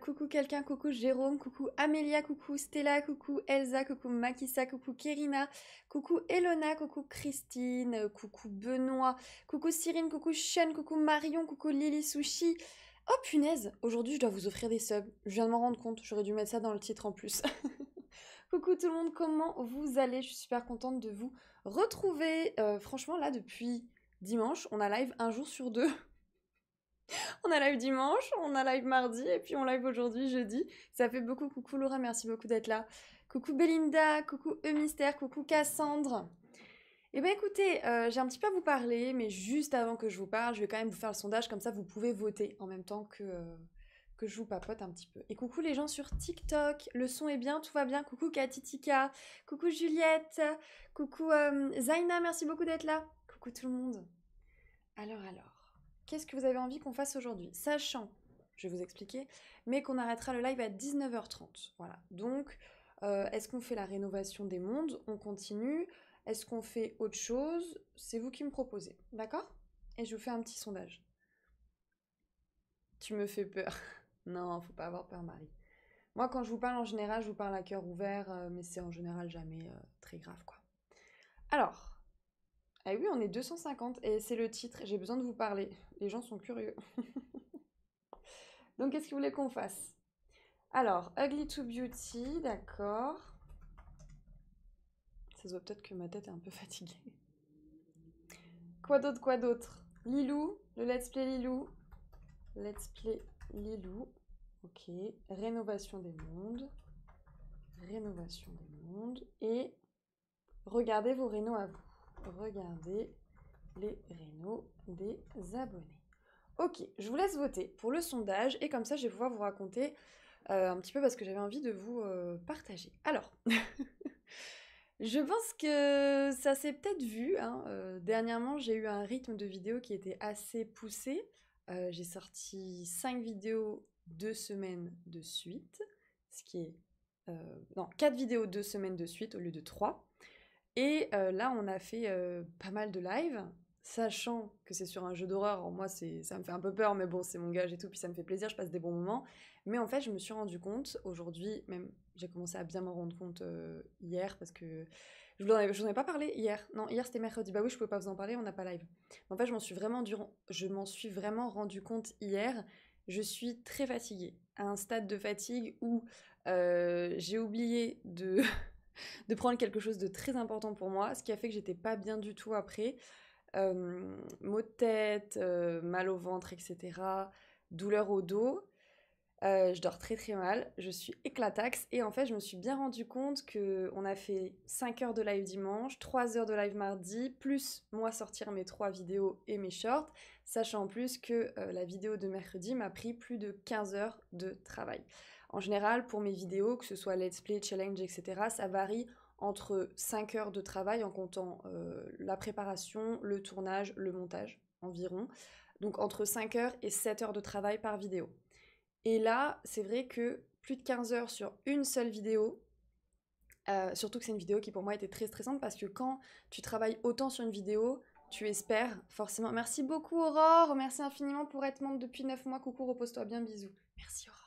Coucou quelqu'un, coucou Jérôme, coucou Amélia, coucou Stella, coucou Elsa, coucou Makissa, coucou Kerina, coucou Elona, coucou Christine, coucou Benoît, coucou Cyrine, coucou Chen, coucou Marion, coucou Lily Sushi. Oh punaise, aujourd'hui je dois vous offrir des subs. Je viens de m'en rendre compte, j'aurais dû mettre ça dans le titre en plus. coucou tout le monde, comment vous allez Je suis super contente de vous retrouver. Euh, franchement là depuis dimanche, on a live un jour sur deux. On a live dimanche, on a live mardi et puis on live aujourd'hui jeudi. Ça fait beaucoup. Coucou Laura, merci beaucoup d'être là. Coucou Belinda, coucou e coucou Cassandre. Eh ben écoutez, euh, j'ai un petit peu à vous parler, mais juste avant que je vous parle, je vais quand même vous faire le sondage, comme ça vous pouvez voter en même temps que, euh, que je vous papote un petit peu. Et coucou les gens sur TikTok, le son est bien, tout va bien, coucou Katitika, coucou Juliette, coucou euh, Zaina, merci beaucoup d'être là, coucou tout le monde. Alors alors qu'est-ce que vous avez envie qu'on fasse aujourd'hui Sachant, je vais vous expliquer, mais qu'on arrêtera le live à 19h30. Voilà. Donc, euh, est-ce qu'on fait la rénovation des mondes On continue Est-ce qu'on fait autre chose C'est vous qui me proposez. D'accord Et je vous fais un petit sondage. Tu me fais peur. non, faut pas avoir peur, Marie. Moi, quand je vous parle en général, je vous parle à cœur ouvert, euh, mais c'est en général jamais euh, très grave, quoi. Alors, ah oui, on est 250 et c'est le titre. J'ai besoin de vous parler. Les gens sont curieux. Donc, qu'est-ce que vous voulez qu'on fasse Alors, Ugly to Beauty, d'accord. Ça se voit peut-être que ma tête est un peu fatiguée. Quoi d'autre, quoi d'autre Lilou, le Let's Play Lilou. Let's Play Lilou. Ok. Rénovation des mondes. Rénovation des mondes. Et regardez vos rénos à vous. « Regardez les rénaux des abonnés. Ok, je vous laisse voter pour le sondage et comme ça je vais pouvoir vous raconter euh, un petit peu parce que j'avais envie de vous euh, partager. Alors, je pense que ça s'est peut-être vu. Hein, euh, dernièrement, j'ai eu un rythme de vidéos qui était assez poussé. j'ai sorti 5 vidéos deux semaines de suite, ce qui est... non, 4 vidéos deux semaines de suite au lieu de 3. Et euh, là, on a fait euh, pas mal de live, sachant que c'est sur un jeu d'horreur. Moi, ça me fait un peu peur, mais bon, c'est mon gage et tout, puis ça me fait plaisir, je passe des bons moments. Mais en fait, je me suis rendu compte aujourd'hui, même j'ai commencé à bien m'en rendre compte euh, hier, parce que je vous en avais, pas parlé hier. Non, hier c'était mercredi. Bah oui, je pouvais pas vous en parler, on n'a pas live. en fait, je m'en suis vraiment du... je m'en suis vraiment rendu compte hier. Je suis très fatiguée, à un stade de fatigue où j'ai oublié de de prendre quelque chose de très important pour moi, ce qui a fait que j'étais pas bien du tout après. Euh, maux de tête, euh, mal au ventre, etc. Douleur au dos. Euh, je dors très très mal, je suis éclataxe et en fait je me suis bien rendu compte que on a fait 5 heures de live dimanche, 3 heures de live mardi, plus moi sortir mes 3 vidéos et mes shorts, sachant en plus que la vidéo de mercredi m'a pris plus de 15 heures de travail. En général, pour mes vidéos, que ce soit let's play, challenge, etc., ça varie entre 5 heures de travail en comptant euh, la préparation, le tournage, le montage environ. Donc entre 5 heures et 7 heures de travail par vidéo. Et là, c'est vrai que plus de 15 heures sur une seule vidéo, euh, surtout que c'est une vidéo qui pour moi était très stressante parce que quand tu travailles autant sur une vidéo, tu espères forcément. Merci beaucoup Aurore, merci infiniment pour être membre depuis 9 mois. Coucou, repose-toi bien, bisous. Merci Aurore.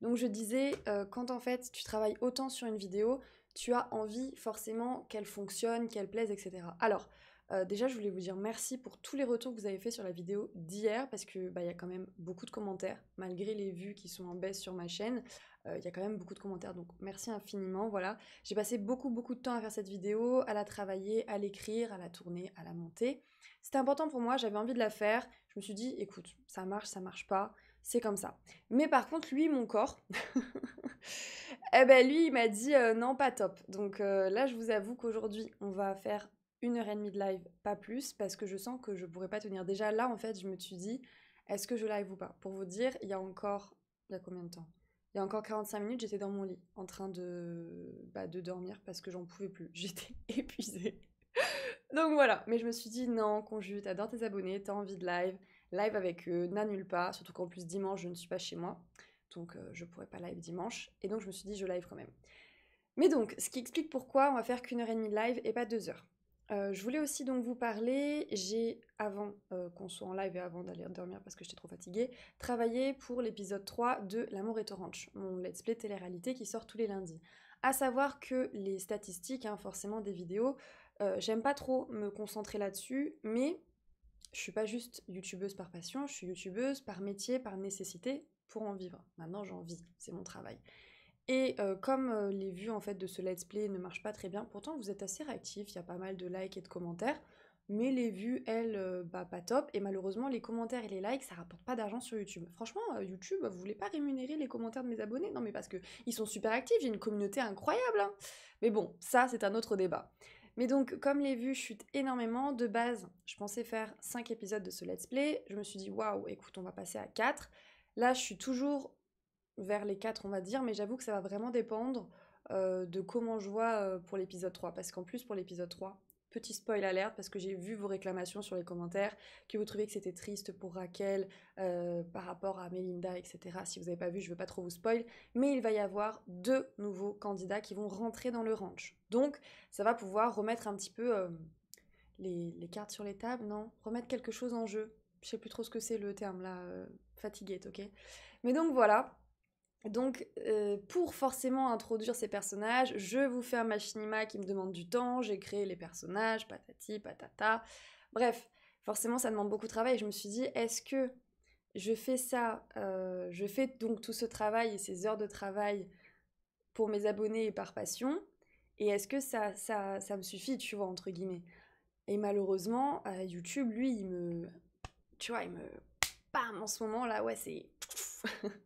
Donc je disais, euh, quand en fait tu travailles autant sur une vidéo, tu as envie forcément qu'elle fonctionne, qu'elle plaise, etc. Alors, euh, déjà, je voulais vous dire merci pour tous les retours que vous avez fait sur la vidéo d'hier, parce que bah, il y a quand même beaucoup de commentaires, malgré les vues qui sont en baisse sur ma chaîne. Euh, il y a quand même beaucoup de commentaires, donc merci infiniment. Voilà, j'ai passé beaucoup beaucoup de temps à faire cette vidéo, à la travailler, à l'écrire, à la tourner, à la monter. C'était important pour moi, j'avais envie de la faire. Je me suis dit, écoute, ça marche, ça marche pas c'est comme ça. Mais par contre, lui, mon corps, eh ben lui, il m'a dit euh, non, pas top. Donc euh, là, je vous avoue qu'aujourd'hui, on va faire une heure et demie de live, pas plus, parce que je sens que je pourrais pas tenir. Déjà là, en fait, je me suis dit, est-ce que je live ou pas Pour vous dire, il y a encore, il y a combien de temps Il y a encore 45 minutes, j'étais dans mon lit, en train de, bah, de dormir parce que j'en pouvais plus. J'étais épuisée. Donc voilà, mais je me suis dit non, Conju, t'adores tes abonnés, t'as envie de live live avec eux n'annule pas, surtout qu'en plus dimanche je ne suis pas chez moi, donc euh, je pourrais pas live dimanche, et donc je me suis dit je live quand même. Mais donc, ce qui explique pourquoi on va faire qu'une heure et demie de live et pas deux heures. Euh, je voulais aussi donc vous parler, j'ai avant euh, qu'on soit en live et avant d'aller dormir parce que j'étais trop fatiguée, travaillé pour l'épisode 3 de L'amour est orange, mon let's play télé-réalité qui sort tous les lundis. A savoir que les statistiques, hein, forcément des vidéos, j'aime pas trop me concentrer là-dessus, mais je suis pas juste youtubeuse par passion, je suis youtubeuse par métier, par nécessité, pour en vivre. Maintenant, j'en vis, c'est mon travail. Et euh, comme euh, les vues en fait de ce let's play ne marchent pas très bien, pourtant vous êtes assez réactifs, il y a pas mal de likes et de commentaires, mais les vues, elles, euh, bah, pas top. Et malheureusement, les commentaires et les likes, ça rapporte pas d'argent sur YouTube. Franchement, YouTube, vous voulez pas rémunérer les commentaires de mes abonnés Non, mais parce qu'ils sont super actifs, j'ai une communauté incroyable. Hein. mais bon, ça, c'est un autre débat. Mais donc, comme les vues chutent énormément, de base, je pensais faire 5 épisodes de ce let's play. Je me suis dit, waouh, écoute, on va passer à 4. Là, je suis toujours vers les 4, on va dire, mais j'avoue que ça va vraiment dépendre euh, de comment je vois euh, pour l'épisode 3. Parce qu'en plus, pour l'épisode 3, Petit spoil alerte, parce que j'ai vu vos réclamations sur les commentaires, que vous trouvez que c'était triste pour Raquel euh, par rapport à Melinda, etc. Si vous n'avez pas vu, je ne veux pas trop vous spoil. Mais il va y avoir deux nouveaux candidats qui vont rentrer dans le ranch. Donc, ça va pouvoir remettre un petit peu euh, les, cartes sur les tables, non Remettre quelque chose en jeu. Je sais plus trop ce que c'est le terme là. Euh, fatigué, ok Mais donc voilà, donc, euh, pour forcément introduire ces personnages, je vous fais un machinima qui me demande du temps, j'ai créé les personnages, patati, patata. Bref, forcément, ça demande beaucoup de travail. Je me suis dit, est-ce que je fais ça, euh, je fais donc tout ce travail et ces heures de travail pour mes abonnés et par passion, et est-ce que ça, ça, ça me suffit, tu vois, entre guillemets Et malheureusement, euh, YouTube, lui, il me. Tu vois, il me. Bam En ce moment, là, ouais, c'est.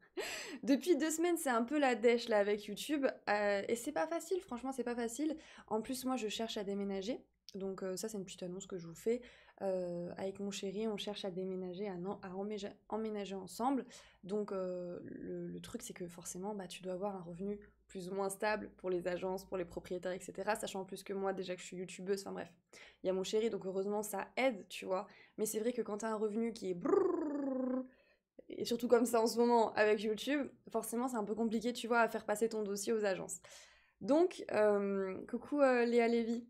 Depuis deux semaines, c'est un peu la dèche là avec YouTube. Euh, et c'est pas facile, franchement, c'est pas facile. En plus, moi, je cherche à déménager. Donc euh, ça, c'est une petite annonce que je vous fais. Euh, avec mon chéri, on cherche à déménager, à, emménager ensemble. Donc le, truc, c'est que forcément, bah, tu dois avoir un revenu plus ou moins stable pour les agences, pour les propriétaires, etc. Sachant en plus que moi, déjà que je suis youtubeuse, enfin bref, il y a mon chéri, donc heureusement, ça aide, tu vois. Mais c'est vrai que quand tu as un revenu qui est et surtout comme ça en ce moment avec YouTube, forcément c'est un peu compliqué, tu vois, à faire passer ton dossier aux agences. Donc, euh, coucou euh, Léa Lévy.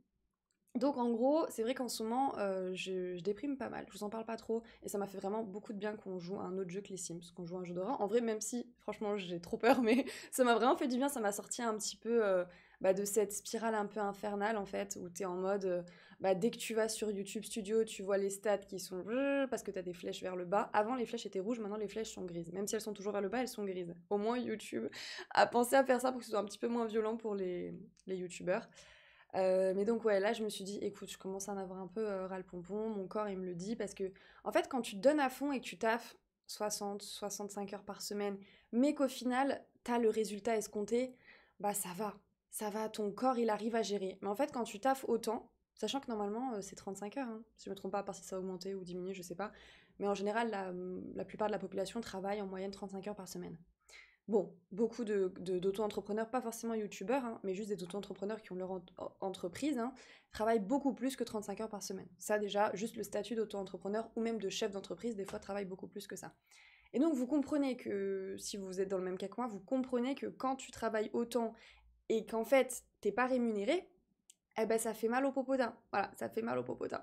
Donc en gros, c'est vrai qu'en ce moment, euh, je, déprime pas mal, je vous en parle pas trop, et ça m'a fait vraiment beaucoup de bien qu'on joue à un autre jeu que les Sims, qu'on joue à un jeu d'horreur. En vrai, même si, franchement, j'ai trop peur, mais ça m'a vraiment fait du bien, ça m'a sorti un petit peu bah, de cette spirale un peu infernale, en fait, où tu es en mode, euh, bah, dès que tu vas sur YouTube Studio, tu vois les stats qui sont euh, parce que tu as des flèches vers le bas. Avant, les flèches étaient rouges, maintenant les flèches sont grises. Même si elles sont toujours vers le bas, elles sont grises. Au moins, YouTube a pensé à faire ça pour que ce soit un petit peu moins violent pour les, les YouTubeurs. Euh, mais donc ouais, là je me suis dit, écoute, je commence à en avoir un peu râle ras pompon, mon corps il me le dit, parce que en fait quand tu te donnes à fond et que tu taffes 60, 65 heures par semaine, mais qu'au final, t'as le résultat escompté, bah ça va ça va, ton corps, il arrive à gérer. Mais en fait, quand tu taffes autant, sachant que normalement, euh, c'est 35 heures, hein, si je me trompe pas, à part si ça a augmenté ou diminué, je sais pas. Mais en général, la, mm, plupart de la population travaille en moyenne 35 heures par semaine. Bon, beaucoup d'auto-entrepreneurs, pas forcément youtubeurs, hein, mais juste des auto-entrepreneurs qui ont leur entreprise, hein, travaillent beaucoup plus que 35 heures par semaine. Ça déjà, juste le statut d'auto-entrepreneur ou même de chef d'entreprise, des fois, travaille beaucoup plus que ça. Et donc vous comprenez que, si vous êtes dans le même cas que moi, vous comprenez que quand tu travailles autant et qu'en fait, t'es pas rémunéré, eh ben ça fait mal au popotin. Voilà, ça fait mal au popotin.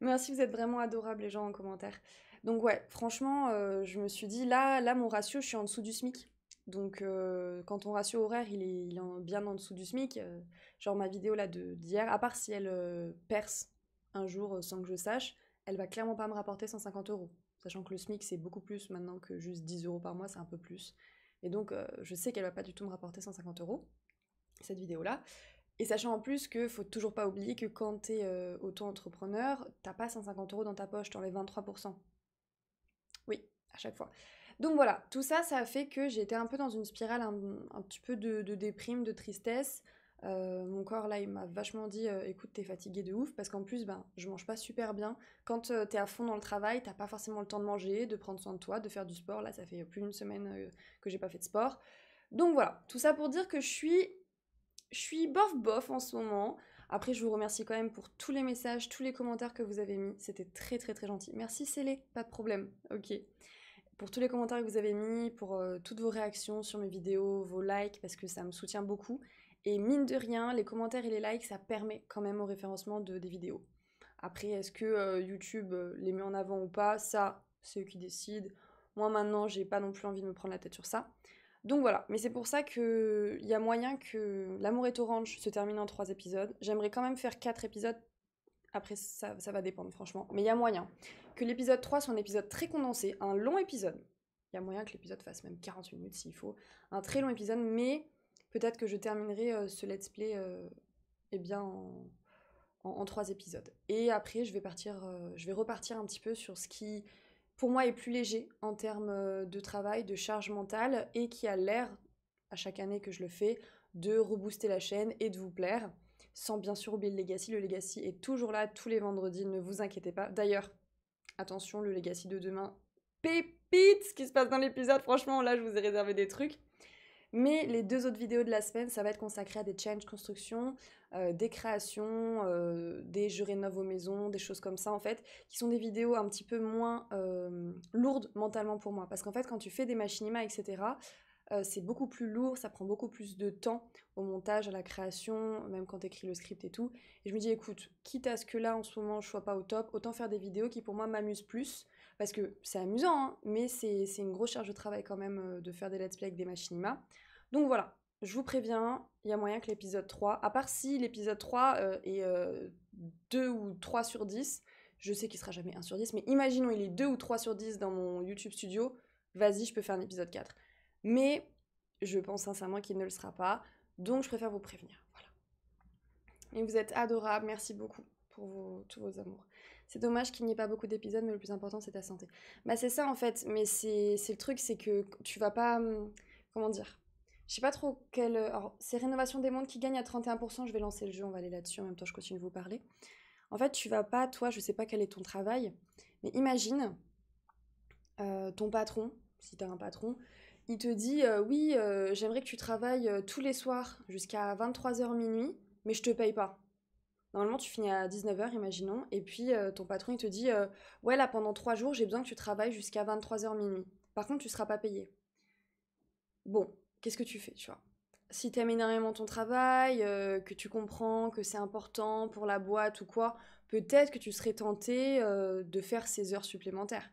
Merci, vous êtes vraiment adorables les gens en commentaire. Donc ouais, franchement, euh, je me suis dit, là, là, mon ratio, je suis en dessous du SMIC. Donc euh, quand ton ratio horaire, il est, il bien en dessous du SMIC, euh, genre ma vidéo là d'hier, à part si elle perce un jour sans que je sache, elle va clairement pas me rapporter 150 euros. Sachant que le SMIC, c'est beaucoup plus maintenant que juste 10 euros par mois, c'est un peu plus. Et donc, je sais qu'elle va pas du tout me rapporter 150 euros cette vidéo-là. Et sachant en plus que faut toujours pas oublier que quand tu es euh, auto-entrepreneur, t'as pas 150 euros dans ta poche, t'enlèves 23%. Oui, à chaque fois. Donc voilà, tout ça, ça a fait que j'ai été un peu dans une spirale un, petit peu de, déprime, de tristesse. Euh, mon corps là, il m'a vachement dit euh, écoute, t'es fatiguée de ouf parce qu'en plus, ben, je mange pas super bien. Quand t'es à fond dans le travail, t'as pas forcément le temps de manger, de prendre soin de toi, de faire du sport. Là, ça fait plus d'une semaine que j'ai pas fait de sport. Donc voilà, tout ça pour dire que je suis je suis bof bof en ce moment. Après, je vous remercie quand même pour tous les messages, tous les commentaires que vous avez mis. C'était très très très gentil. Merci Célé, pas de problème. Ok. Pour tous les commentaires que vous avez mis, pour euh, toutes vos réactions sur mes vidéos, vos likes, parce que ça me soutient beaucoup. Et mine de rien, les commentaires et les likes, ça permet quand même au référencement de, des vidéos. Après, est-ce que euh, YouTube euh, les met en avant ou pas Ça, c'est eux qui décident. Moi maintenant, j'ai pas non plus envie de me prendre la tête sur ça. Donc voilà, mais c'est pour ça qu'il y a moyen que L'amour est orange se termine en trois épisodes. J'aimerais quand même faire quatre épisodes. Après, ça, ça va dépendre, franchement. Mais il y a moyen que l'épisode 3 soit un épisode très condensé, un long épisode. Il y a moyen que l'épisode fasse même 40 minutes s'il faut. Un très long épisode, mais peut-être que je terminerai euh, ce let's play euh, eh bien en, trois épisodes. Et après, je vais, partir, euh, je vais repartir un petit peu sur ce qui pour moi, est plus léger en termes euh, de travail, de charge mentale, et qui a l'air, à chaque année que je le fais, de rebooster la chaîne et de vous plaire. Sans bien sûr oublier le legacy. Le legacy est toujours là tous les vendredis, ne vous inquiétez pas. D'ailleurs, attention, le legacy de demain, pépite ce qui se passe dans l'épisode. Franchement, là, je vous ai réservé des trucs. Mais les deux autres vidéos de la semaine, ça va être consacré à des challenges construction, euh, des créations, euh, des je rénove aux maisons, des choses comme ça en fait, qui sont des vidéos un petit peu moins euh, lourdes mentalement pour moi. Parce qu'en fait, quand tu fais des machinima, etc., c'est beaucoup plus lourd, ça prend beaucoup plus de temps au montage, à la création, même quand tu écris le script et tout. Et je me dis, écoute, quitte à ce que là en ce moment je sois pas au top, autant faire des vidéos qui pour moi m'amusent plus, parce que c'est amusant, hein, mais c'est une grosse charge de travail quand même de faire des let's play avec des machinimas. Donc voilà, je vous préviens, il y a moyen que l'épisode 3, à part si l'épisode 3 euh, est 2 euh, ou 3 sur 10, je sais qu'il sera jamais 1 sur 10, mais imaginons il est 2 ou 3 sur 10 dans mon YouTube studio, vas-y, je peux faire un épisode 4. Mais je pense sincèrement qu'il ne le sera pas, donc je préfère vous prévenir. Et vous êtes adorables, merci beaucoup pour tous vos amours. C'est dommage qu'il n'y ait pas beaucoup d'épisodes, mais le plus important c'est ta santé. Bah c'est ça en fait, mais c'est le truc, c'est que tu vas pas... Hum, comment dire je sais pas trop quelle. Alors, c'est Rénovation des Mondes qui gagne à 31%. Je vais lancer le jeu, on va aller là-dessus. En même temps, je continue de vous parler. En fait, tu vas pas, toi, je sais pas quel est ton travail, mais imagine euh, ton patron, si tu as un patron, il te dit euh, Oui, euh, j'aimerais que tu travailles tous les soirs jusqu'à 23h minuit, mais je te paye pas. Normalement, tu finis à 19h, imaginons, et puis ton patron, il te dit Ouais, là, pendant 3 jours, j'ai besoin que tu travailles jusqu'à 23h minuit. Par contre, tu seras pas payé. Bon, qu'est-ce que tu fais, tu vois Si tu aimes énormément ton travail, euh, que tu comprends que c'est important pour la boîte ou quoi, peut-être que tu serais tenté euh, de faire ces heures supplémentaires.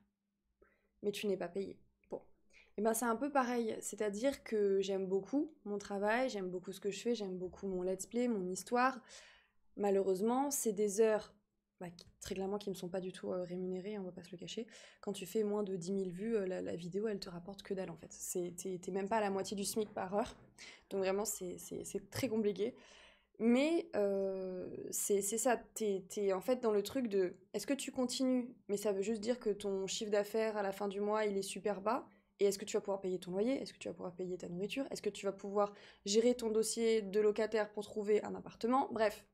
Mais tu n'es pas payé. Bon. Et eh ben c'est un peu pareil, c'est-à-dire que j'aime beaucoup mon travail, j'aime beaucoup ce que je fais, j'aime beaucoup mon let's play, mon histoire. Malheureusement, c'est des heures bah, très clairement qui ne sont pas du tout euh, rémunérés, hein, on va pas se le cacher, quand tu fais moins de 10 000 vues, euh, la, vidéo, elle te rapporte que dalle en fait. Tu n'es même pas à la moitié du SMIC par heure. Donc vraiment, c'est très compliqué. Mais euh, c'est ça, Tu es en fait dans le truc de est-ce que tu continues, mais ça veut juste dire que ton chiffre d'affaires à la fin du mois, il est super bas et est-ce que tu vas pouvoir payer ton loyer Est-ce que tu vas pouvoir payer ta nourriture Est-ce que tu vas pouvoir gérer ton dossier de locataire pour trouver un appartement Bref,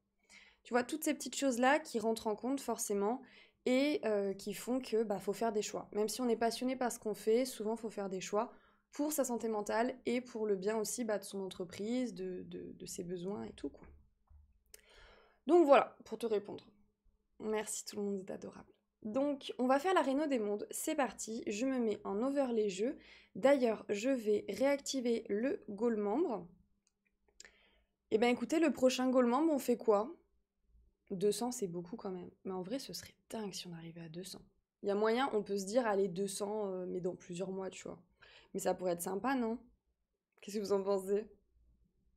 tu vois, toutes ces petites choses-là qui rentrent en compte forcément et euh, qui font que bah faut faire des choix. Même si on est passionné par ce qu'on fait, souvent faut faire des choix pour sa santé mentale et pour le bien aussi bah, de son entreprise, de, ses besoins et tout quoi. Donc voilà pour te répondre. Merci tout le monde est adorable. Donc on va faire la réno des mondes, c'est parti, je me mets en over les jeux. D'ailleurs je vais réactiver le goal membre. Et eh ben écoutez, le prochain goal membre on fait quoi 200, c'est beaucoup quand même. Mais en vrai, ce serait dingue si on arrivait à 200. Il y a moyen, on peut se dire, allez, 200, euh, mais dans plusieurs mois, tu vois. Mais ça pourrait être sympa, non Qu'est-ce que vous en pensez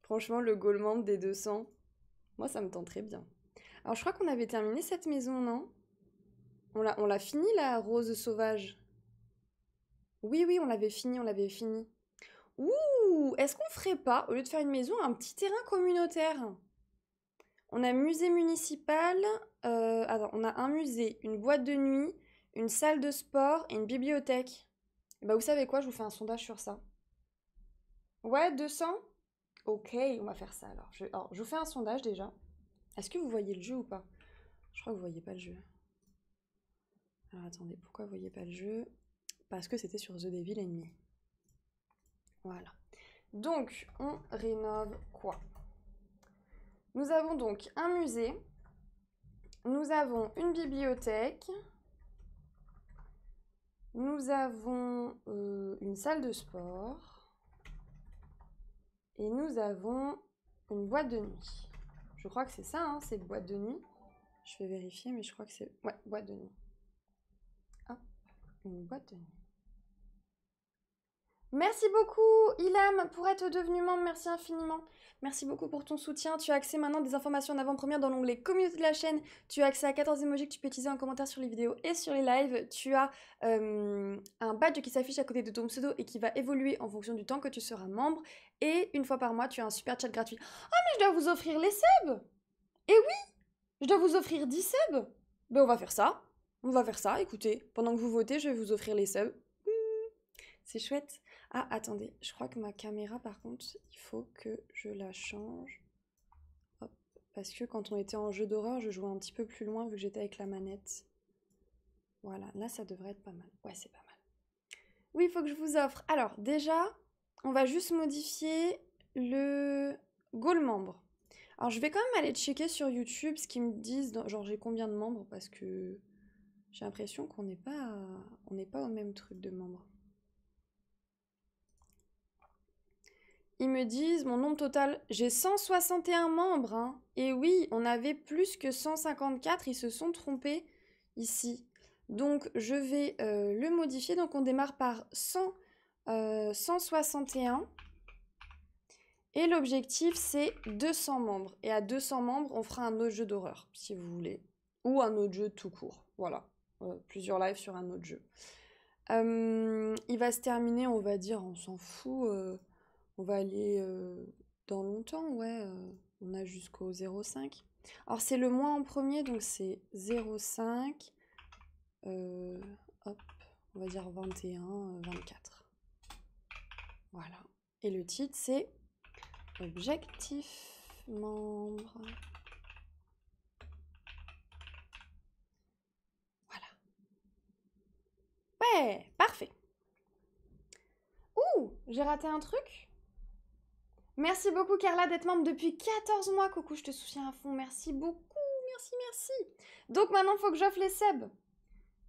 Franchement, le gaulemand des 200, moi, ça me très bien. Alors, je crois qu'on avait terminé cette maison, non On l'a fini, la rose sauvage Oui, oui, on l'avait fini, on l'avait fini. Ouh Est-ce qu'on ferait pas, au lieu de faire une maison, un petit terrain communautaire on a musée municipal, euh, on a un musée, une boîte de nuit, une salle de sport et une bibliothèque. bah vous savez quoi, je vous fais un sondage sur ça. Ouais, 200 Ok, on va faire ça alors. Je, alors, je vous fais un sondage déjà. Est-ce que vous voyez le jeu ou pas Je crois que vous voyez pas le jeu. Alors attendez, pourquoi vous voyez pas le jeu Parce que c'était sur The Devil Enemy. Voilà. Donc, on rénove quoi nous avons donc un musée, nous avons une bibliothèque, nous avons euh, une salle de sport et nous avons une boîte de nuit. Je crois que c'est ça, hein, c'est boîte de nuit. Je vais vérifier, mais je crois que c'est... Ouais, boîte de nuit. Ah, une boîte de nuit. Merci beaucoup, Ilam pour être devenu membre. Merci infiniment. Merci beaucoup pour ton soutien. Tu as accès maintenant des informations en avant-première dans l'onglet communauté de la chaîne. Tu as accès à 14 émojis que tu peux utiliser en commentaire sur les vidéos et sur les lives. Tu as euh, un badge qui s'affiche à côté de ton pseudo et qui va évoluer en fonction du temps que tu seras membre. Et une fois par mois, tu as un super chat gratuit. Ah, oh, mais je dois vous offrir les subs Eh oui Je dois vous offrir 10 subs Ben, on va faire ça. On va faire ça, écoutez. Pendant que vous votez, je vais vous offrir les subs. Hmm, c'est chouette. Ah, attendez, je crois que ma caméra, par contre, il faut que je la change. Parce que quand on était en jeu d'horreur, je jouais un petit peu plus loin vu que j'étais avec la manette. Voilà, là, ça devrait être pas mal. Ouais, c'est pas mal. Oui, il faut que je vous offre. Alors, déjà, on va juste modifier le goal membre. Alors, je vais quand même aller checker sur YouTube ce qu'ils me disent, genre j'ai combien de membres, parce que j'ai l'impression qu'on n'est pas, on n'est pas au même truc de membres. Ils me disent mon nombre total. J'ai 161 membres. Hein. Et oui, on avait plus que 154. Ils se sont trompés ici. Donc je vais euh, le modifier. Donc on démarre par 161. Euh, et l'objectif c'est 200 membres. Et à 200 membres, on fera un autre jeu d'horreur, si vous voulez. Ou un autre jeu tout court. Voilà. Euh, plusieurs lives sur un autre jeu. il va se terminer, on va dire, on s'en fout. On va aller euh, dans longtemps, ouais. Euh, on a jusqu'au 0,5. Alors c'est le mois en premier, donc c'est 0,5. Euh, hop, on va dire 21, 24. Voilà. Et le titre, c'est Objectif membre. Voilà. Ouais, parfait. Ouh, j'ai raté un truc Merci beaucoup Carla d'être membre depuis 14 mois. Coucou, je te soutiens à fond. Merci beaucoup. Merci, merci. Donc maintenant, il faut que j'offre les subs.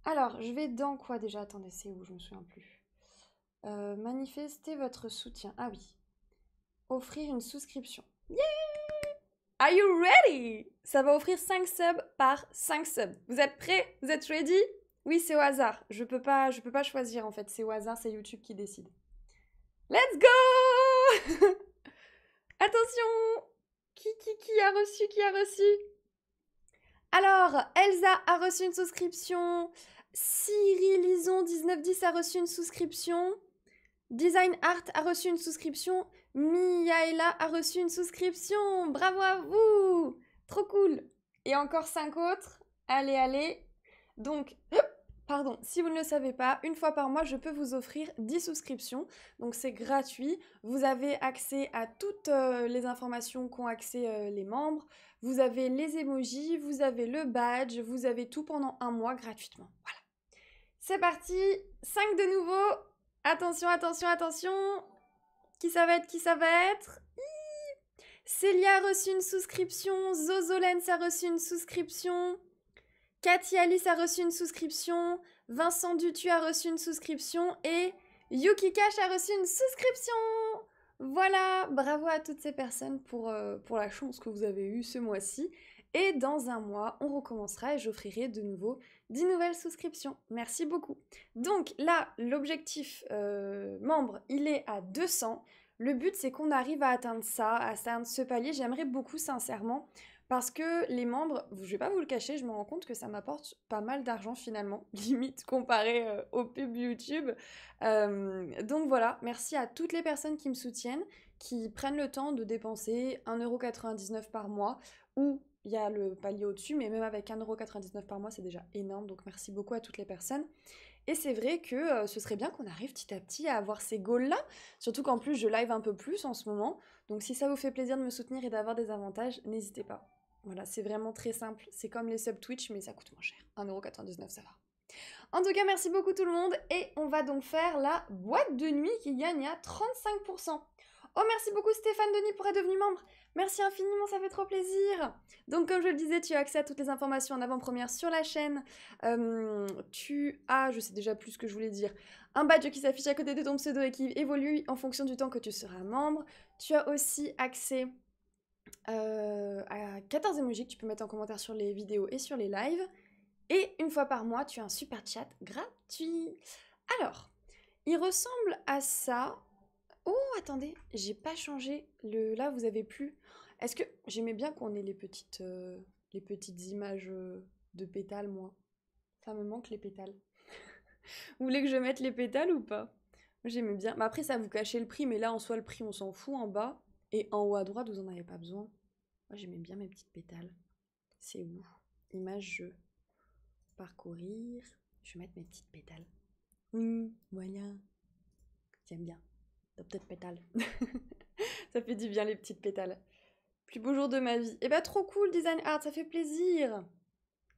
Alors, je vais dans quoi déjà Attendez, c'est où Je me souviens plus. Euh, manifester votre soutien. Ah oui. Offrir une souscription. Yeah Are you ready Ça va offrir 5 subs par 5 subs. Vous êtes prêts Vous êtes ready Oui, c'est au hasard. Je peux peux pas choisir en fait. C'est au hasard, c'est YouTube qui décide. Let's go Attention Qui, qui, a reçu, qui a reçu Alors, Elsa a reçu une souscription. Cyril Lison 1910 a reçu une souscription. Design Art a reçu une souscription. Miaela a reçu une souscription. Bravo à vous Trop cool Et encore cinq autres. Allez, allez. Donc, Pardon, si vous ne le savez pas, une fois par mois, je peux vous offrir 10 souscriptions. Donc c'est gratuit. Vous avez accès à toutes euh, les informations qu'ont accès euh, les membres. Vous avez les emojis, vous avez le badge, vous avez tout pendant un mois gratuitement. Voilà. C'est parti, 5 de nouveau. Attention, attention, attention. Qui ça va être Qui ça va être Célia a reçu une souscription, Zozolens a reçu une souscription. Cathy Alice a reçu une souscription, Vincent Dutu a reçu une souscription et Yuki Cash a reçu une souscription Voilà, bravo à toutes ces personnes pour, euh, pour la chance que vous avez eue ce mois-ci. Et dans un mois, on recommencera et j'offrirai de nouveau 10 nouvelles souscriptions. Merci beaucoup. Donc là, l'objectif euh, membre, il est à 200. Le but, c'est qu'on arrive à atteindre ça, à atteindre ce palier. J'aimerais beaucoup, sincèrement, parce que les membres, je vais pas vous le cacher, je me rends compte que ça m'apporte pas mal d'argent finalement, limite comparé euh, au pub YouTube. Euh, donc voilà, merci à toutes les personnes qui me soutiennent, qui prennent le temps de dépenser 1,99€ par mois ou il y a le palier au-dessus, mais même avec 1,99€ par mois, c'est déjà énorme. Donc merci beaucoup à toutes les personnes. Et c'est vrai que euh, ce serait bien qu'on arrive petit à petit à avoir ces goals-là, surtout qu'en plus je live un peu plus en ce moment. Donc si ça vous fait plaisir de me soutenir et d'avoir des avantages, n'hésitez pas. Voilà, c'est vraiment très simple. C'est comme les sub Twitch, mais ça coûte moins cher. 1,99€, ça va. En tout cas, merci beaucoup tout le monde. Et on va donc faire la boîte de nuit qui gagne à 35%. Oh, merci beaucoup Stéphane Denis pour être devenu membre. Merci infiniment, ça fait trop plaisir. Donc, comme je le disais, tu as accès à toutes les informations en avant-première sur la chaîne. Euh, tu as, je sais déjà plus ce que je voulais dire, un badge qui s'affiche à côté de ton pseudo et qui évolue en fonction du temps que tu seras membre. Tu as aussi accès euh, à 14 émojis que tu peux mettre en commentaire sur les vidéos et sur les lives. Et une fois par mois, tu as un super chat gratuit. Alors, il ressemble à ça. Oh, attendez, j'ai pas changé le. Là, vous avez plus. Est-ce que j'aimais bien qu'on ait les petites, euh, les petites images euh, de pétales, moi Ça me manque les pétales. vous voulez que je mette les pétales ou pas J'aimais bien. mais après, ça vous cachez le prix, mais là, en soit le prix, on s'en fout en bas. Et en haut à droite, vous n'en avez pas besoin. Moi, j'aimais bien mes petites pétales. C'est où Image, je Parcourir. Je vais mettre mes petites pétales. Moyen. voilà. J'aime bien. T'as peut-être pétales. ça fait du bien, les petites pétales. Plus beau jour de ma vie. Eh bah, trop cool, Design Art. Ça fait plaisir.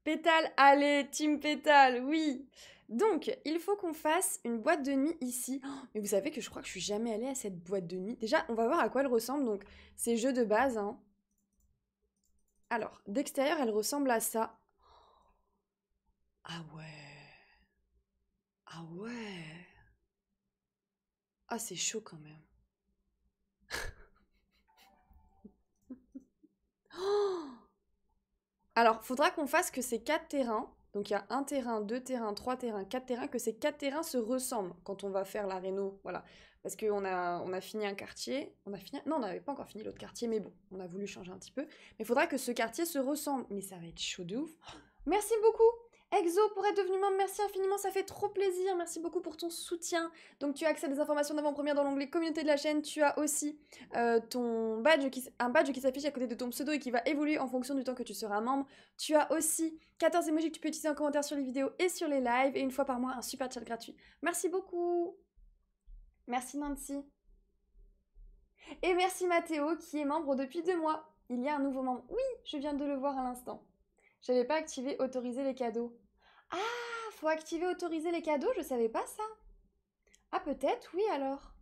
Pétale, allez, team pétale, oui. Donc, il faut qu'on fasse une boîte de nuit ici. Oh, mais vous savez que je crois que je suis jamais allée à cette boîte de nuit. Déjà, on va voir à quoi elle ressemble. Donc, c'est jeu de base. Hein. Alors, d'extérieur, elle ressemble à ça. Ah ouais. Ah ouais. Ah, c'est chaud quand même. Oh. Alors, faudra qu'on fasse que ces quatre terrains donc il y a un terrain, deux terrains, trois terrains, quatre terrains, que ces quatre terrains se ressemblent quand on va faire la réno. Voilà. Parce qu'on a, on a fini un quartier, on a fini, non, on n'avait pas encore fini l'autre quartier, mais bon, on a voulu changer un petit peu. Mais il faudra que ce quartier se ressemble. Mais ça va être chaud de ouf. Merci beaucoup Exo pour être devenu membre, merci infiniment, ça fait trop plaisir, merci beaucoup pour ton soutien. Donc tu as accès à des informations d'avant-première dans l'onglet communauté de la chaîne, tu as aussi euh, ton badge un badge qui s'affiche à côté de ton pseudo et qui va évoluer en fonction du temps que tu seras membre. Tu as aussi 14 émojis que tu peux utiliser en commentaire sur les vidéos et sur les lives et une fois par mois un super chat gratuit. Merci beaucoup Merci Nancy Et merci Mathéo qui est membre depuis deux mois. Il y a un nouveau membre. Oui, je viens de le voir à l'instant. Je n'avais pas activé autoriser les cadeaux. Ah, faut activer autoriser les cadeaux, je savais pas ça. Ah, peut-être, oui alors.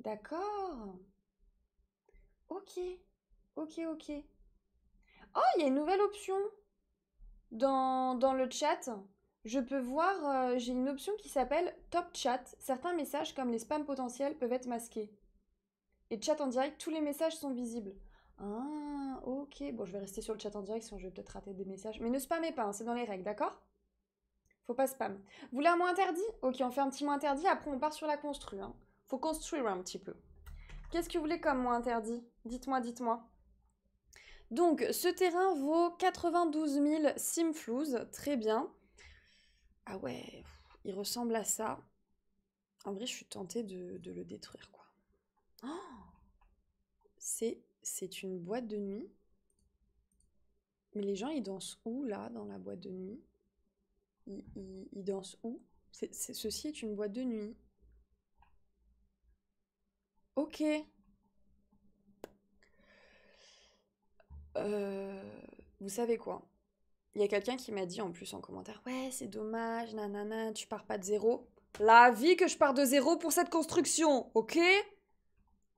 D'accord. Ok, ok, ok. Oh, il y a une nouvelle option dans, dans le chat. Je peux voir, euh, j'ai une option qui s'appelle Top Chat. Certains messages comme les spams potentiels peuvent être masqués. Et chat en direct, tous les messages sont visibles. Ah, ok. Bon, je vais rester sur le chat en direct, sinon je vais peut-être rater des messages. Mais ne spammez pas, hein, c'est dans les règles, d'accord faut pas spam. Vous voulez un mot interdit Ok, on fait un petit mot interdit, après on part sur la construire. Hein. Faut construire un petit peu. Qu'est-ce que vous voulez comme mot interdit Dites-moi, dites-moi. Donc, ce terrain vaut 92 000 simflouz, très bien. Ah ouais, il ressemble à ça. En vrai, je suis tentée de, le détruire, quoi. Oh! C'est une boîte de nuit. Mais les gens, ils dansent où, là, dans la boîte de nuit il danse où Ceci est une boîte de nuit. Ok. Euh, vous savez quoi Il y a quelqu'un qui m'a dit en plus en commentaire Ouais, c'est dommage, nanana, tu pars pas de zéro. La vie que je pars de zéro pour cette construction, ok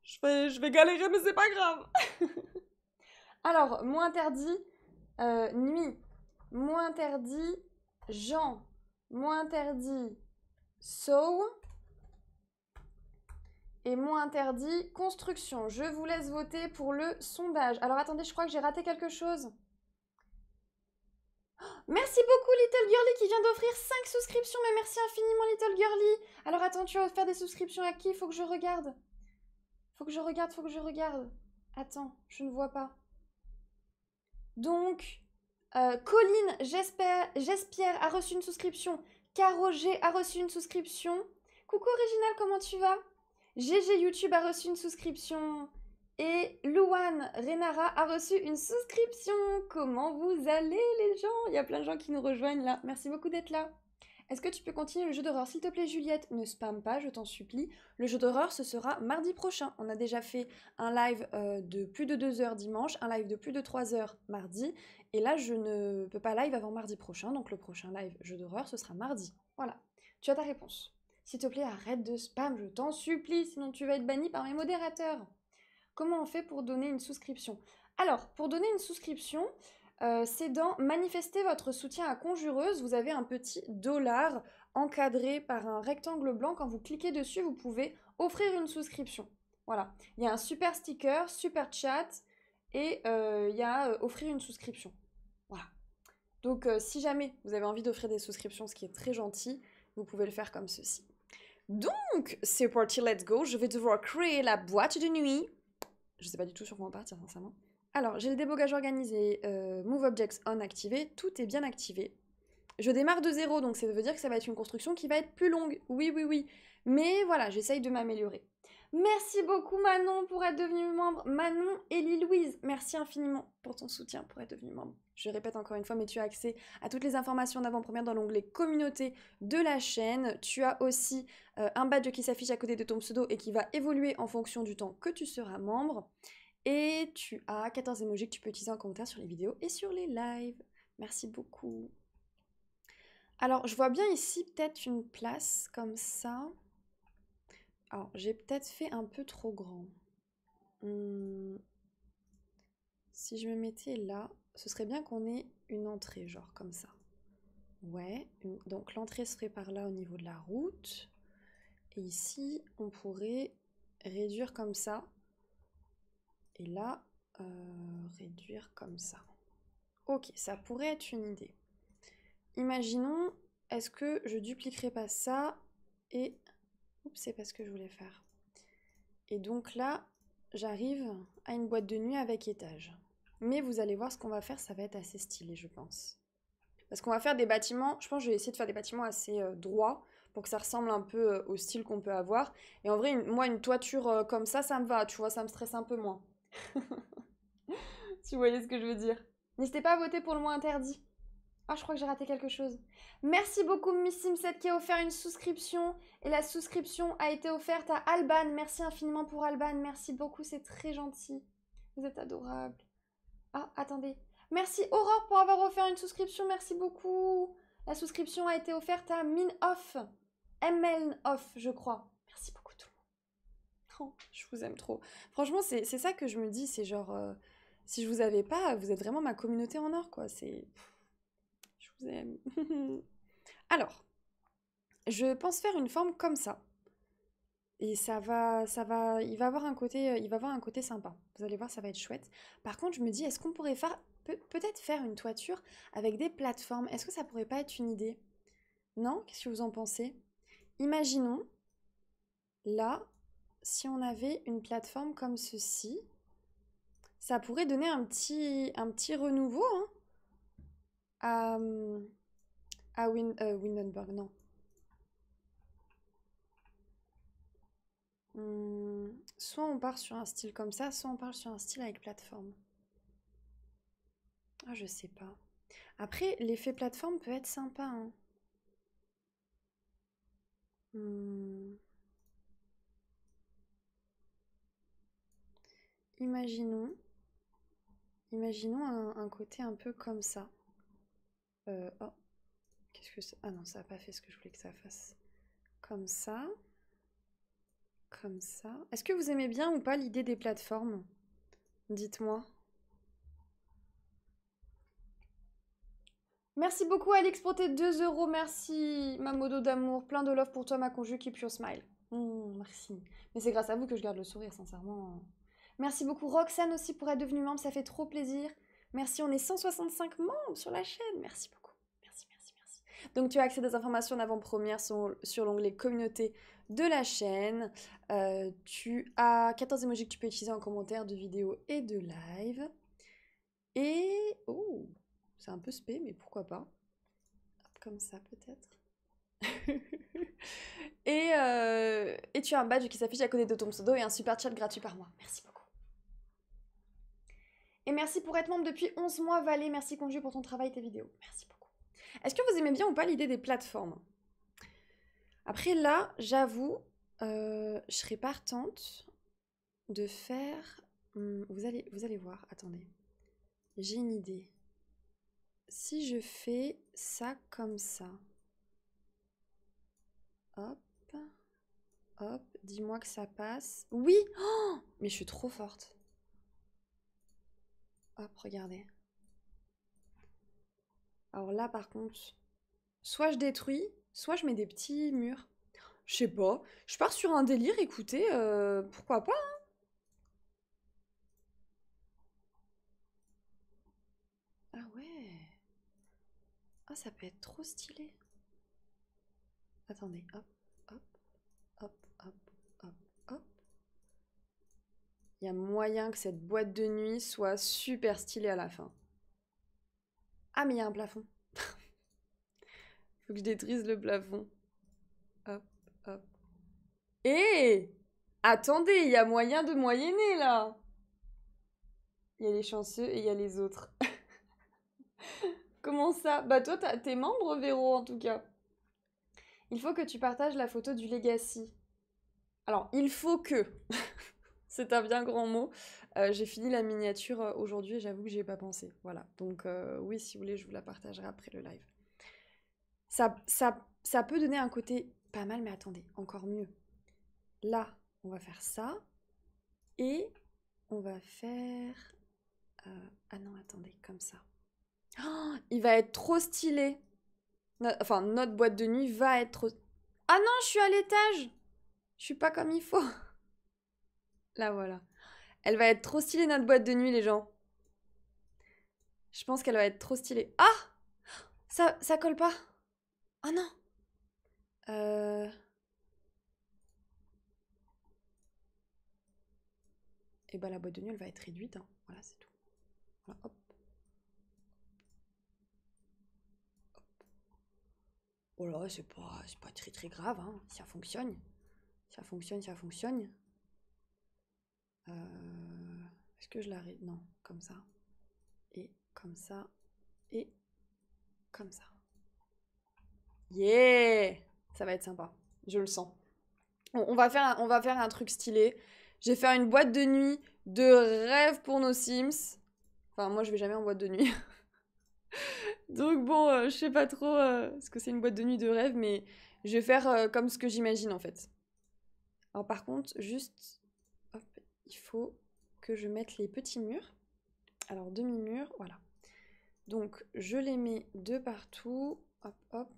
je vais, je vais galérer, mais c'est pas grave. Alors, mot interdit, euh, nuit. Moins interdit, Jean moins interdit so et moins interdit construction. Je vous laisse voter pour le sondage. Alors attendez, je crois que j'ai raté quelque chose. Oh, merci beaucoup Little Girlie qui vient d'offrir 5 souscriptions. mais merci infiniment Little Girlie. Alors attends, tu vas faire des souscriptions à qui Faut que je regarde. Faut que je regarde, faut que je regarde. Attends, je ne vois pas. Donc, euh, Colline J'espère a reçu une souscription. Caro G a reçu une souscription. Coucou Original, comment tu vas GG YouTube a reçu une souscription. Et Luan Renara a reçu une souscription. Comment vous allez les gens Il y a plein de gens qui nous rejoignent là. Merci beaucoup d'être là. Est-ce que tu peux continuer le jeu d'horreur, s'il te plaît, Juliette Ne spam pas, je t'en supplie. Le jeu d'horreur, ce sera mardi prochain. On a déjà fait un live euh, de plus de 2 heures dimanche, un live de plus de 3 heures mardi. Et là, je ne peux pas live avant mardi prochain. Donc le prochain live jeu d'horreur, ce sera mardi. Voilà. Tu as ta réponse. S'il te plaît, arrête de spam, je t'en supplie, sinon tu vas être banni par mes modérateurs. Comment on fait pour donner une souscription Alors, pour donner une souscription, euh, c'est dans Manifester votre soutien à Conjureuse. Vous avez un petit dollar encadré par un rectangle blanc. Quand vous cliquez dessus, vous pouvez offrir une souscription. Voilà. Il y a un super sticker, super chat et euh, il y a euh, offrir une souscription. Voilà. Donc si jamais vous avez envie d'offrir des souscriptions, ce qui est très gentil, vous pouvez le faire comme ceci. Donc, c'est parti, let's go. Je vais devoir créer la boîte de nuit. Je ne sais pas du tout sur quoi on partir, sincèrement. Alors, j'ai le débogage organisé, euh, move objects on activé, tout est bien activé. Je démarre de zéro, donc ça veut dire que ça va être une construction qui va être plus longue. Oui, oui, oui. Mais voilà, j'essaye de m'améliorer. Merci beaucoup Manon pour être devenue membre. Manon et Louise, merci infiniment pour ton soutien pour être devenue membre. Je répète encore une fois, mais tu as accès à toutes les informations d'avant-première dans l'onglet communauté de la chaîne. Tu as aussi euh, un badge qui s'affiche à côté de ton pseudo et qui va évoluer en fonction du temps que tu seras membre. Et tu as 14 émojis que tu peux utiliser en commentaire sur les vidéos et sur les lives. Merci beaucoup. Alors, je vois bien ici peut-être une place comme ça. Alors, j'ai peut-être fait un peu trop grand. Hmm. Si je me mettais là, ce serait bien qu'on ait une entrée, genre comme ça. Ouais, donc l'entrée serait par là au niveau de la route. Et ici, on pourrait réduire comme ça et là, euh, réduire comme ça. Ok, ça pourrait être une idée. Imaginons, est-ce que je dupliquerai pas ça et... Oups, c'est pas ce que je voulais faire. Et donc là, j'arrive à une boîte de nuit avec étage. Mais vous allez voir ce qu'on va faire, ça va être assez stylé, je pense. Parce qu'on va faire des bâtiments, je pense que je vais essayer de faire des bâtiments assez euh, droits pour que ça ressemble un peu euh, au style qu'on peut avoir. Et en vrai, moi, une toiture comme ça, ça me va, tu vois, ça me stresse un peu moins. tu voyais ce que je veux dire. N'hésitez pas à voter pour le moins interdit. Ah, je crois que j'ai raté quelque chose. Merci beaucoup Miss Simset qui a offert une souscription. Et la souscription a été offerte à Alban. Merci infiniment pour Alban. Merci beaucoup, c'est très gentil. Vous êtes adorable. Ah, attendez. Merci Aurore pour avoir offert une souscription. Merci beaucoup. La souscription a été offerte à Minoff. Off, je crois. Je vous aime trop. Franchement, c'est ça que je me dis. C'est genre, euh, si je vous avais pas, vous êtes vraiment ma communauté en or, quoi. C'est. Je vous aime. Alors, je pense faire une forme comme ça. Et ça va, ça va, il va avoir un côté, il va avoir un côté sympa. Vous allez voir, ça va être chouette. Par contre, je me dis, est-ce qu'on pourrait faire, peut-être faire une toiture avec des plateformes Est-ce que ça pourrait pas être une idée Non Qu'est-ce que vous en pensez Imaginons, là, si on avait une plateforme comme ceci, ça pourrait donner un petit, un petit renouveau hein, à, euh, à euh, Windenburg, non. Hmm, soit on part sur un style comme ça, soit on part sur un style avec plateforme. Ah, je sais pas. Après, l'effet plateforme peut être sympa. Hein. Hmm. imaginons, imaginons un, côté un peu comme ça. Euh, oh, qu'est-ce que ça Ah non, ça n'a pas fait ce que je voulais que ça fasse. Comme ça, comme ça. Est-ce que vous aimez bien ou pas l'idée des plateformes Dites-moi. Merci beaucoup Alex pour tes 2 euros, merci ma modo d'amour, plein de love pour toi ma conjugue qui pure smile. Mmh, merci. Mais c'est grâce à vous que je garde le sourire, sincèrement. Merci beaucoup Roxane aussi pour être devenue membre, ça fait trop plaisir. Merci, on est 165 membres sur la chaîne. Merci beaucoup. Merci, merci, merci. Donc tu as accès à des informations en avant-première sur, l'onglet communauté de la chaîne. Euh, tu as 14 émojis que tu peux utiliser en commentaire de vidéos et de live. Et... Oh C'est un peu spé, mais pourquoi pas. Comme ça peut-être. et, euh, et tu as un badge qui s'affiche à côté de ton pseudo et un super chat gratuit par moi. Merci beaucoup. Et merci pour être membre depuis 11 mois, Valé. Merci Conju pour ton travail et tes vidéos. Merci beaucoup. Est-ce que vous aimez bien ou pas l'idée des plateformes Après là, j'avoue, euh, je serais partante de faire... Hmm, vous, allez, vous allez voir, attendez. J'ai une idée. Si je fais ça comme ça... Hop. Hop, dis-moi que ça passe. Oui oh Mais je suis trop forte. Hop, regardez. Alors là, par contre, soit je détruis, soit je mets des petits murs. Je sais pas. Je pars sur un délire, écoutez, euh, pourquoi pas hein. Ah ouais. Ah, ça peut être trop stylé. Attendez, hop. il y a moyen que cette boîte de nuit soit super stylée à la fin. Ah, mais il y a un plafond. Faut que je détruise le plafond. Hop, hop. Hé eh Attendez, il y a moyen de moyenner là Il y a les chanceux et il y a les autres. Comment ça Bah toi, t'es membre, Véro, en tout cas. Il faut que tu partages la photo du Legacy. Alors, il faut que. c'est un bien grand mot. Euh, j'ai fini la miniature euh, aujourd'hui et j'avoue que j'ai ai pas pensé. Voilà. Donc euh, oui, si vous voulez, je vous la partagerai après le live. Ça, ça, peut donner un côté pas mal, mais attendez, encore mieux. Là, on va faire ça. Et on va faire... ah non, attendez, comme ça. Oh, il va être trop stylé. Enfin, notre boîte de nuit va être Ah non, je suis à l'étage. Je suis pas comme il faut. Là, voilà. Elle va être trop stylée, notre boîte de nuit, les gens. Je pense qu'elle va être trop stylée. Ah ça, ça colle pas. Oh non. Euh... Et bah ben, la boîte de nuit, elle va être réduite. Hein. Voilà, c'est tout. Voilà, hop. Oh là, c'est pas, pas très très grave, hein. ça fonctionne. Ça fonctionne, ça fonctionne. Euh, est-ce que je l'arrête Non, comme ça. Et comme ça. Et comme ça. Yeah Ça va être sympa. Je le sens. on, va faire un, on va faire un truc stylé. Je vais faire une boîte de nuit de rêve pour nos Sims. Enfin, moi, je vais jamais en boîte de nuit. Donc bon, je euh, je sais pas trop euh, ce que c'est une boîte de nuit de rêve, mais je vais faire comme ce que j'imagine en fait. Alors par contre, juste il faut que je mette les petits murs. Alors demi murs voilà. Donc je les mets de partout. Hop, hop.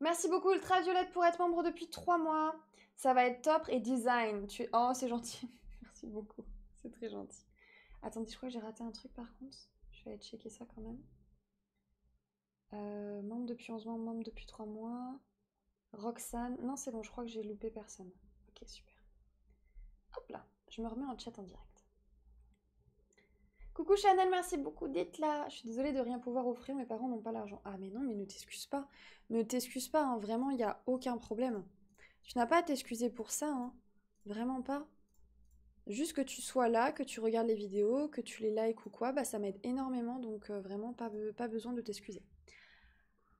Merci beaucoup Ultraviolette pour être membre depuis trois mois. Ça va être top et design. Tu... Oh, c'est gentil. Merci beaucoup. C'est très gentil. Attendez, je crois que j'ai raté un truc par contre. Je vais aller checker ça quand même. Euh, membre depuis 11 mois, membre depuis trois mois. Roxane. Non, c'est bon, je crois que j'ai loupé personne. Ok, super. Hop là je me remets en chat en direct. Coucou Chanel, merci beaucoup d'être là. Je suis désolée de rien pouvoir offrir, mes parents n'ont pas l'argent. Ah mais non, mais ne t'excuse pas. Ne t'excuse pas, hein, vraiment, il n'y a aucun problème. Tu n'as pas à t'excuser pour ça, hein. vraiment pas. Juste que tu sois là, que tu regardes les vidéos, que tu les likes ou quoi, bah ça m'aide énormément, donc euh, vraiment pas, pas besoin de t'excuser.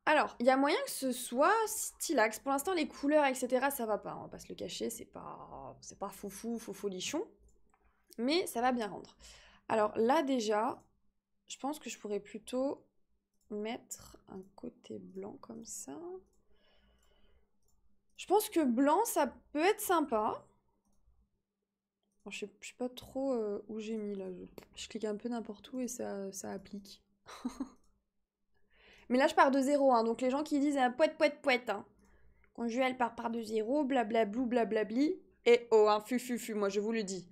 Alors, il y a moyen que ce soit stylax. Pour l'instant, les couleurs, etc., ça va pas. Hein, on va pas se le cacher, c'est pas, c'est pas foufou, faux lichon. Mais ça va bien rendre. Alors là, déjà, je pense que je pourrais plutôt mettre un côté blanc comme ça. Je pense que blanc, ça peut être sympa. je, sais, sais pas trop euh, où j'ai mis là. Je, clique un peu n'importe où et ça applique. Mais là, je pars de zéro. Hein. donc les gens qui disent un euh, poète, poète, poète. Hein. quand elle part, par de zéro, blablablou, blablabli. Et oh, un hein, fu, fu, moi je vous le dis.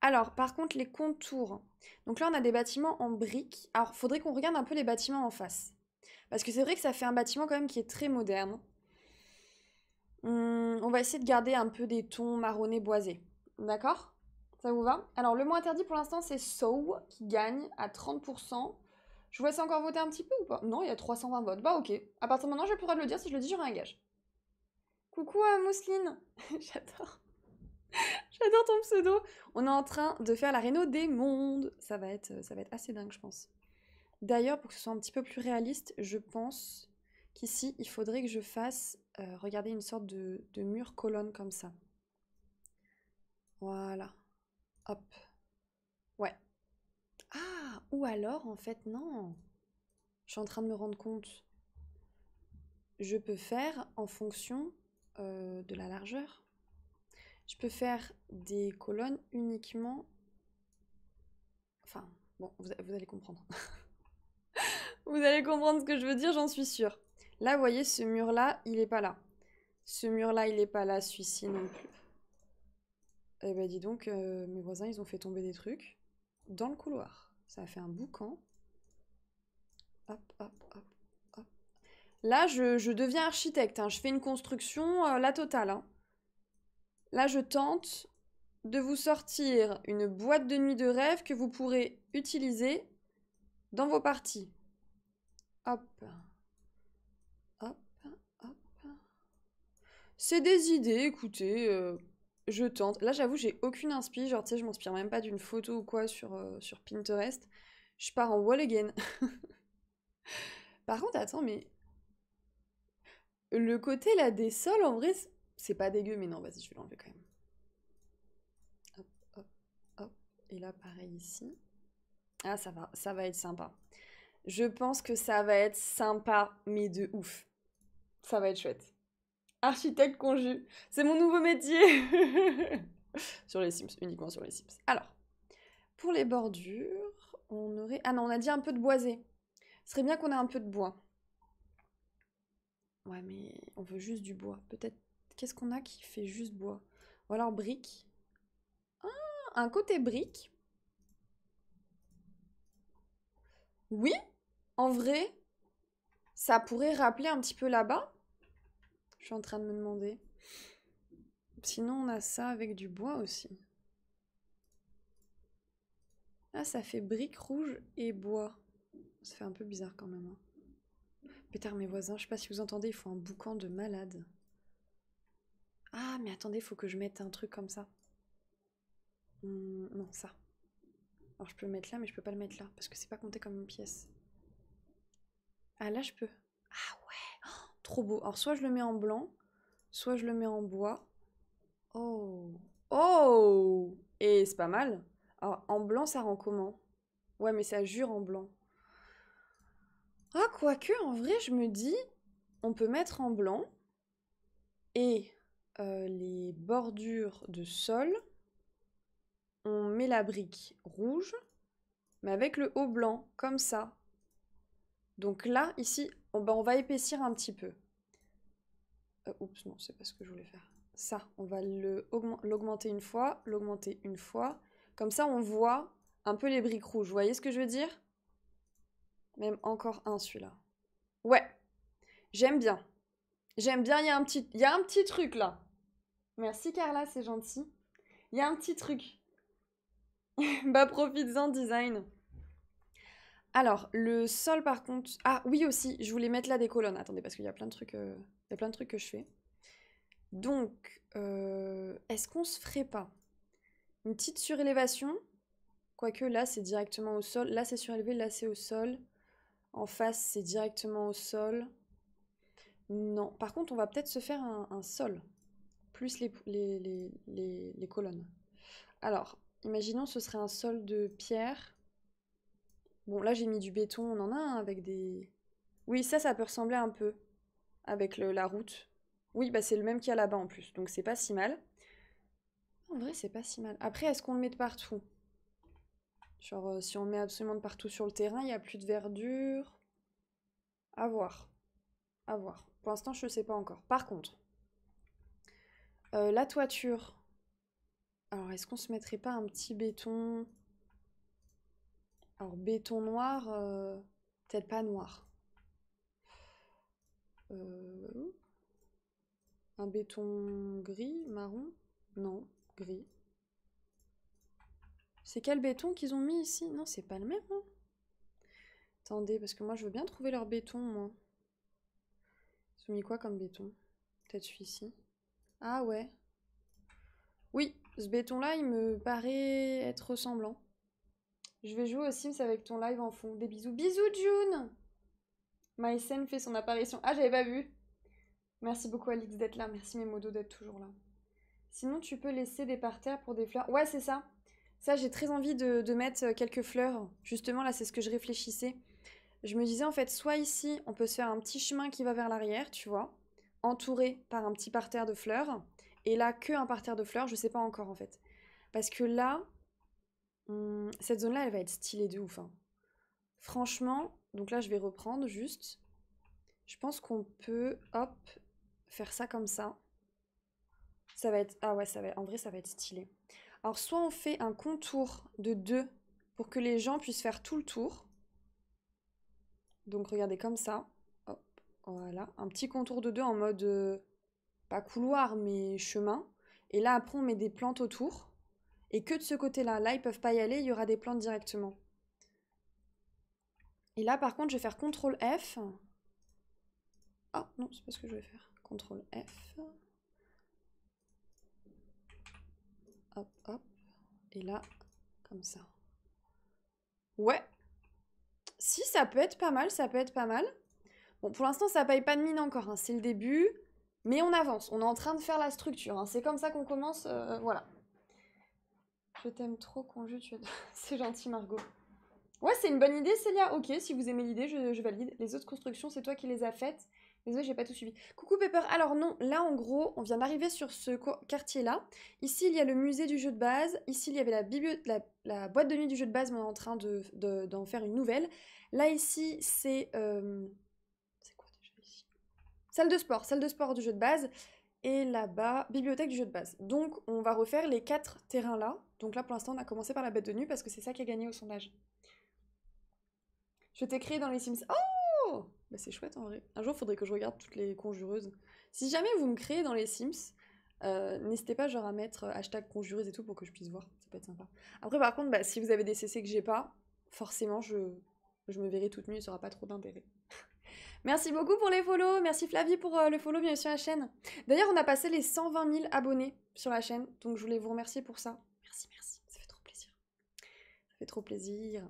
Alors, par contre, les contours. Donc là, on a des bâtiments en briques. Alors, il faudrait qu'on regarde un peu les bâtiments en face. Parce que c'est vrai que ça fait un bâtiment quand même qui est très moderne. Hum, on va essayer de garder un peu des tons marronnés boisés. D'accord Ça vous va Alors, le mot interdit pour l'instant, c'est sow », qui gagne à 30%. Je vois ça encore voter un petit peu ou pas Non, il y a 320 votes. Bah ok. À partir de maintenant, je pourrais le dire. Si je le dis, je un Coucou à Mousseline. J'adore. J'adore ton pseudo. On est en train de faire la réno des mondes. Ça va être, ça va être assez dingue, je pense. D'ailleurs, pour que ce soit un petit peu plus réaliste, je pense qu'ici, il faudrait que je fasse, euh, Regarder une sorte de, de mur colonne comme ça. Voilà. Hop. Ouais. Ah ou alors, en fait, non. Je suis en train de me rendre compte. Je peux faire en fonction euh, de la largeur. Je peux faire des colonnes uniquement... Enfin, bon, vous, allez comprendre. vous allez comprendre ce que je veux dire, j'en suis sûre. Là, vous voyez, ce mur-là, il n'est pas là. Ce mur-là, il est pas là, celui-ci non plus. Eh ben dis donc, euh, mes voisins, ils ont fait tomber des trucs dans le couloir. Ça fait un boucan. Hop, hop, hop, hop. Là, je, deviens architecte. Hein. Je fais une construction, euh, la totale. Hein. Là, je tente de vous sortir une boîte de nuit de rêve que vous pourrez utiliser dans vos parties. Hop. Hop, hop. C'est des idées, écoutez. Euh, je tente. Là, j'avoue, j'ai aucune inspi. Genre, tu sais, je m'inspire même pas d'une photo ou quoi sur, euh, sur Pinterest. Je pars en wall again. Par contre, attends, mais. Le côté là des sols, en vrai, c'est pas dégueu, mais non, vas-y, je vais l'enlever quand même. Hop, hop, hop. Et là, pareil ici. Ah, ça va, ça va être sympa. Je pense que ça va être sympa, mais de ouf. Ça va être chouette. Architecte conju. C'est mon nouveau métier Sur les Sims, uniquement sur les Sims. Alors, pour les bordures, on aurait... Ah non, on a dit un peu de boisé. Ce serait bien qu'on ait un peu de bois. Ouais, mais on veut juste du bois. Peut-être... Qu'est-ce qu'on a qui fait juste bois Ou alors briques. Ah, un côté brique. Oui, en vrai, ça pourrait rappeler un petit peu là-bas. Je suis en train de me demander. Sinon, on a ça avec du bois aussi. Ah, ça fait brique rouge et bois. Ça fait un peu bizarre quand même. Hein. mes voisins, je sais pas si vous entendez, il faut un boucan de malade. Ah, mais attendez, il faut que je mette un truc comme ça. Hmm, non, ça. Alors, je peux le mettre là, mais je peux pas le mettre là, parce que c'est pas compté comme une pièce. Ah, là, je peux. Ah Trop beau. Alors, soit je le mets en blanc, soit je le mets en bois. Oh Oh Et c'est pas mal. Alors, en blanc, ça rend comment Ouais, mais ça jure en blanc. Ah, quoique, en vrai, je me dis, on peut mettre en blanc et euh, les bordures de sol, on met la brique rouge, mais avec le haut blanc, comme ça. Donc là, ici, ben, on, va épaissir un petit peu. Euh, oups, non, c'est pas ce que je voulais faire. Ça, on va l'augmenter une fois, l'augmenter une fois. Comme ça, on voit un peu les briques rouges. Vous voyez ce que je veux dire Même encore un, celui-là. Ouais, j'aime bien. J'aime bien, il y, a un petit, y a un petit truc là. Merci Carla, c'est gentil. Il y a un petit truc. bah profites-en design. Alors, le sol par contre... Ah oui aussi, je voulais mettre là des colonnes. Attendez, parce qu'il y a plein de trucs, euh, plein de trucs que je fais. Donc, euh, est-ce qu'on se ferait pas une petite surélévation Quoique là, c'est directement au sol. Là, c'est surélevé, là, c'est au sol. En face, c'est directement au sol. Non. Par contre, on va peut-être se faire un, sol. Plus les, les colonnes. Alors, imaginons ce serait un sol de pierre. Bon, là, j'ai mis du béton, on en a un avec des... Oui, ça, ça peut ressembler un peu avec la route. Oui, bah c'est le même qu'il y a là-bas en plus, donc c'est pas si mal. En vrai, c'est pas si mal. Après, est-ce qu'on le met de partout Genre, euh, si on le met absolument de partout sur le terrain, il n'y a plus de verdure. À voir. À voir. Pour l'instant, je ne sais pas encore. Par contre, euh, la toiture. Alors, est-ce qu'on se mettrait pas un petit béton alors, béton noir, euh, peut-être pas noir. Euh, un béton gris, marron Non, gris. C'est quel béton qu'ils ont mis ici Non, c'est pas le même. Hein. Attendez, parce que moi, je veux bien trouver leur béton, moi. Ils ont mis quoi comme béton Peut-être celui-ci. Ah ouais. Oui, ce béton-là, il me paraît être ressemblant. Je vais jouer aux Sims avec ton live en fond. Des bisous. Bisous, June scène fait son apparition. Ah, j'avais pas vu. Merci beaucoup, Alix, d'être là. Merci, mes modos d'être toujours là. Sinon, tu peux laisser des parterres pour des fleurs. Ouais, c'est ça. Ça, j'ai très envie de, de, mettre euh, quelques fleurs. Justement, là, c'est ce que je réfléchissais. Je me disais, en fait, soit ici, on peut se faire un petit chemin qui va vers l'arrière, tu vois, entouré par un petit parterre de fleurs. Et là, que un parterre de fleurs, je sais pas encore, en fait. Parce que là, Hum, cette zone-là, elle va être stylée de ouf. Hein. Franchement, donc là, je vais reprendre juste. Je pense qu'on peut, hop, faire ça comme ça. Ça va être... Ah ouais, ça va... en vrai, ça va être stylé. Alors, soit on fait un contour de deux pour que les gens puissent faire tout le tour. Donc, regardez, comme ça. Hop, voilà. Un petit contour de deux en mode... Euh, pas couloir, mais chemin. Et là, après, on met des plantes autour et que de ce côté-là. Là, ils peuvent pas y aller, il y aura des plantes directement. Et là, par contre, je vais faire CTRL F. Ah, non, c'est pas ce que je vais faire. CTRL F. Hop, hop. Et là, comme ça. Ouais. Si, ça peut être pas mal, ça peut être pas mal. Bon, pour l'instant, ça paye pas de mine encore. Hein. C'est le début. Mais on avance. On est en train de faire la structure. Hein. C'est comme ça qu'on commence. Euh, voilà. Je t'aime trop, conjure, tu... c'est gentil, Margot. Ouais, c'est une bonne idée, Célia. Ok, si vous aimez l'idée, je, valide. Les autres constructions, c'est toi qui les as faites. Désolée, j'ai pas tout suivi. Coucou Pepper. Alors non, là en gros, on vient d'arriver sur ce quartier-là. Ici, il y a le musée du jeu de base. Ici, il y avait la, la boîte de nuit du jeu de base, mais on est en train d'en faire une nouvelle. Là, ici, c'est... Euh, c'est quoi déjà ici Salle de sport, salle de sport du jeu de base et là-bas, bibliothèque du jeu de base. Donc on va refaire les quatre terrains là. Donc là pour l'instant on a commencé par la bête de nu parce que c'est ça qui a gagné au sondage. Je t'ai créé dans les Sims. Oh bah, C'est chouette en vrai. Un jour il faudrait que je regarde toutes les conjureuses. Si jamais vous me créez dans les Sims, euh, n'hésitez pas genre à mettre euh, hashtag conjureuse et tout pour que je puisse voir. Ça peut être sympa. Après par contre, bah, si vous avez des CC que j'ai pas, forcément je, je me verrai toute nue, Ça ça pas trop d'intérêt. Merci beaucoup pour les follow. Merci Flavie pour euh, le follow, bienvenue sur la chaîne. D'ailleurs, on a passé les 120 000 abonnés sur la chaîne, donc je voulais vous remercier pour ça. Merci, merci, ça fait trop plaisir. Ça fait trop plaisir.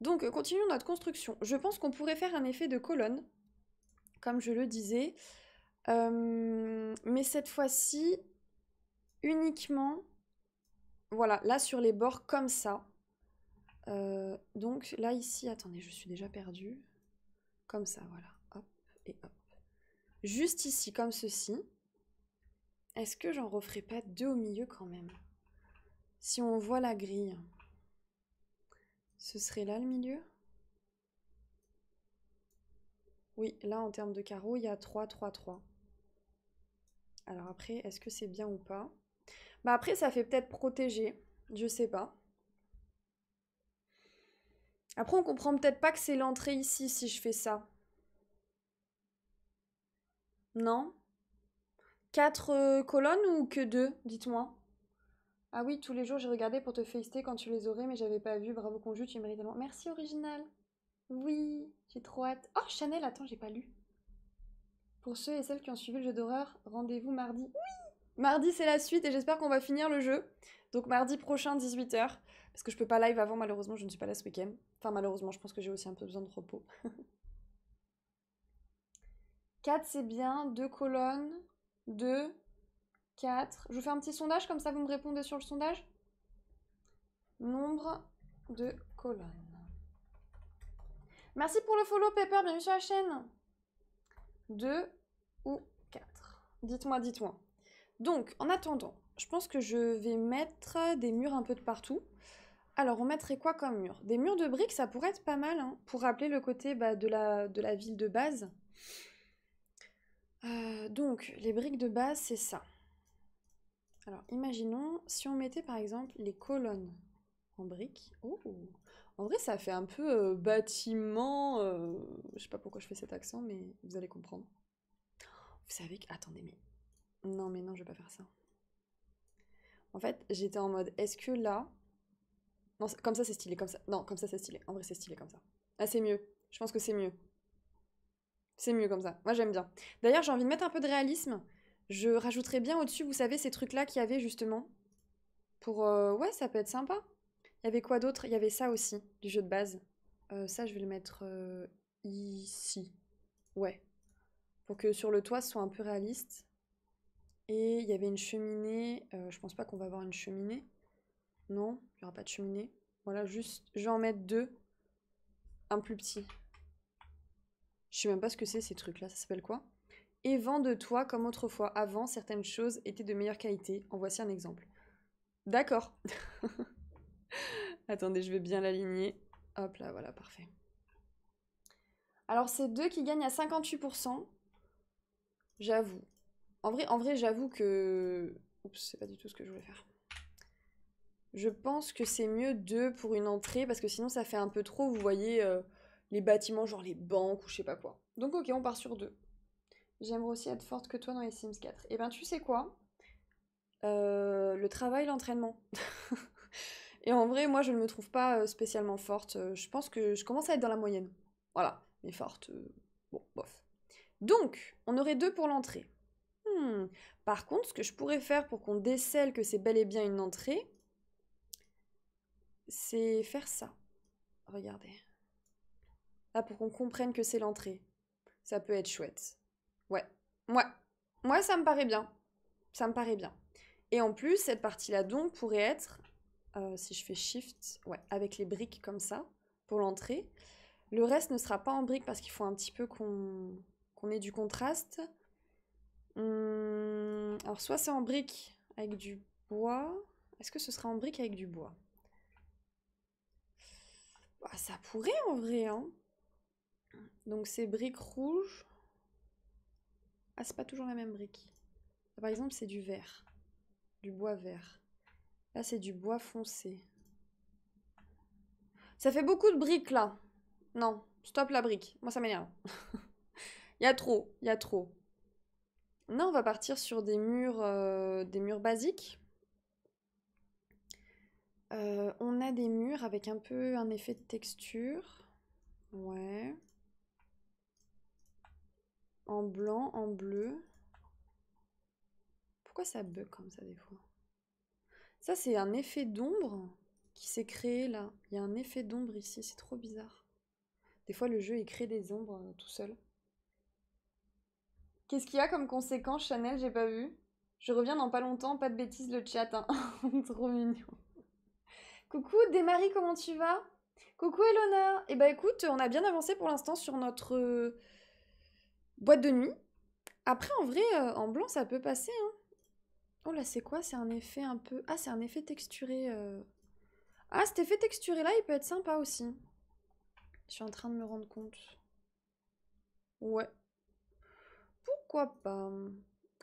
Donc, euh, continuons notre construction. Je pense qu'on pourrait faire un effet de colonne, comme je le disais. Euh, mais cette fois-ci, uniquement, voilà, là sur les bords comme ça. donc là ici, attendez, je suis déjà perdue. Comme ça, voilà hop. Juste ici, comme ceci. Est-ce que j'en referai pas deux au milieu quand même Si on voit la grille, ce serait là le milieu Oui, là en termes de carreaux, il y a 3, 3, 3. Alors après, est-ce que c'est bien ou pas Bah après, ça fait peut-être protéger, je sais pas. Après, on comprend peut-être pas que c'est l'entrée ici si je fais ça. Non Quatre euh, colonnes ou que deux Dites-moi. Ah oui, tous les jours j'ai regardé pour te feister quand tu les aurais, mais j'avais pas vu. Bravo Conju, tu mérites tellement. Merci original. Oui, j'ai trop hâte. Oh Chanel, attends, j'ai pas lu. Pour ceux et celles qui ont suivi le jeu d'horreur, rendez-vous mardi. Oui Mardi c'est la suite et j'espère qu'on va finir le jeu. Donc mardi prochain 18h. Parce que je peux pas live avant malheureusement, je ne suis pas là ce week-end. Enfin malheureusement, je pense que j'ai aussi un peu besoin de repos. 4 c'est bien, deux colonnes, 2, 4. Je vous fais un petit sondage, comme ça vous me répondez sur le sondage. Nombre de colonnes. Merci pour le follow, Pepper, bienvenue sur la chaîne. 2 ou 4 Dites-moi, dites-moi. Donc, en attendant, je pense que je vais mettre des murs un peu de partout. Alors, on mettrait quoi comme mur Des murs de briques, ça pourrait être pas mal, hein, pour rappeler le côté bah, de, la, de la ville de base. Euh, donc, les briques de base, c'est ça. Alors, imaginons si on mettait par exemple les colonnes en briques. Oh En vrai, ça fait un peu euh, bâtiment. Euh, je sais pas pourquoi je fais cet accent, mais vous allez comprendre. Vous savez que. Attendez, mais. Non, mais non, je vais pas faire ça. En fait, j'étais en mode est-ce que là. Non, comme ça, c'est stylé. Comme ça. Non, comme ça, c'est stylé. En vrai, c'est stylé comme ça. Ah, c'est mieux. Je pense que c'est mieux. C'est mieux comme ça. Moi, j'aime bien. D'ailleurs, j'ai envie de mettre un peu de réalisme. Je rajouterais bien au-dessus, vous savez, ces trucs-là qu'il y avait justement. Pour. Euh, ouais, ça peut être sympa. Il y avait quoi d'autre Il y avait ça aussi, du jeu de base. Euh, ça, je vais le mettre euh, ici. Ouais. Pour que sur le toit, ce soit un peu réaliste. Et il y avait une cheminée. je pense pas qu'on va avoir une cheminée. Non, il n'y aura pas de cheminée. Voilà, juste, je vais en mettre deux. Un plus petit. Je sais même pas ce que c'est ces trucs-là, ça s'appelle quoi Et vend de toi comme autrefois avant, certaines choses étaient de meilleure qualité. En voici un exemple. D'accord. Attendez, je vais bien l'aligner. Hop là, voilà, parfait. Alors c'est deux qui gagnent à 58%, j'avoue. En vrai, en vrai j'avoue que... Oups, c'est pas du tout ce que je voulais faire. Je pense que c'est mieux deux pour une entrée, parce que sinon ça fait un peu trop, vous voyez... Euh, les bâtiments, genre les banques ou je sais pas quoi. Donc ok, on part sur deux. J'aimerais aussi être forte que toi dans les Sims 4. Et eh ben tu sais quoi euh, Le travail, l'entraînement. Et en vrai, moi je ne me trouve pas euh, spécialement forte. Euh, je pense que je commence à être dans la moyenne. Voilà, mais forte, bon, bof. Donc, on aurait deux pour l'entrée. Hmm. Par contre, ce que je pourrais faire pour qu'on décèle que c'est bel et bien une entrée, c'est faire ça. Regardez. Là, ah, pour qu'on comprenne que c'est l'entrée. Ça peut être chouette. Ouais. Moi, moi, ça me paraît bien. Ça me paraît bien. Et en plus, cette partie-là, donc, pourrait être, euh, si je fais Shift, ouais, avec les briques comme ça, pour l'entrée. Le reste ne sera pas en briques parce qu'il faut un petit peu qu'on ait du contraste. Hum, alors, soit c'est en briques avec du bois. Est-ce que ce sera en briques avec du bois bah, Ça pourrait en vrai, hein donc c'est briques rouges. Ah, c'est pas toujours la même brique. par exemple, c'est du vert. Du bois vert. Là, c'est du bois foncé. Ça fait beaucoup de briques, là. Non, stop la brique. Moi, ça m'énerve. Il y a trop, il y a trop. Non, on va partir sur des murs, euh, des murs basiques. Euh, on a des murs avec un peu un effet de texture. Ouais en blanc, en bleu. Pourquoi ça bug comme ça des fois Ça, c'est un effet d'ombre qui s'est créé là. Il y a un effet d'ombre ici, c'est trop bizarre. Des fois, le jeu, il crée des ombres euh, tout seul. Qu'est-ce qu'il y a comme conséquence, Chanel J'ai pas vu. Je reviens dans pas longtemps, pas de bêtises le chat. Hein. trop mignon. Coucou, Desmarie, comment tu vas Coucou Elona. Eh ben écoute, on a bien avancé pour l'instant sur notre euh, Boîte de nuit. Après, en vrai, euh, en blanc, ça peut passer. Hein. Oh là, c'est quoi C'est un effet un peu... Ah, c'est un effet texturé. Euh. Ah, cet effet texturé-là, il peut être sympa aussi. Je suis en train de me rendre compte. Ouais. Pourquoi pas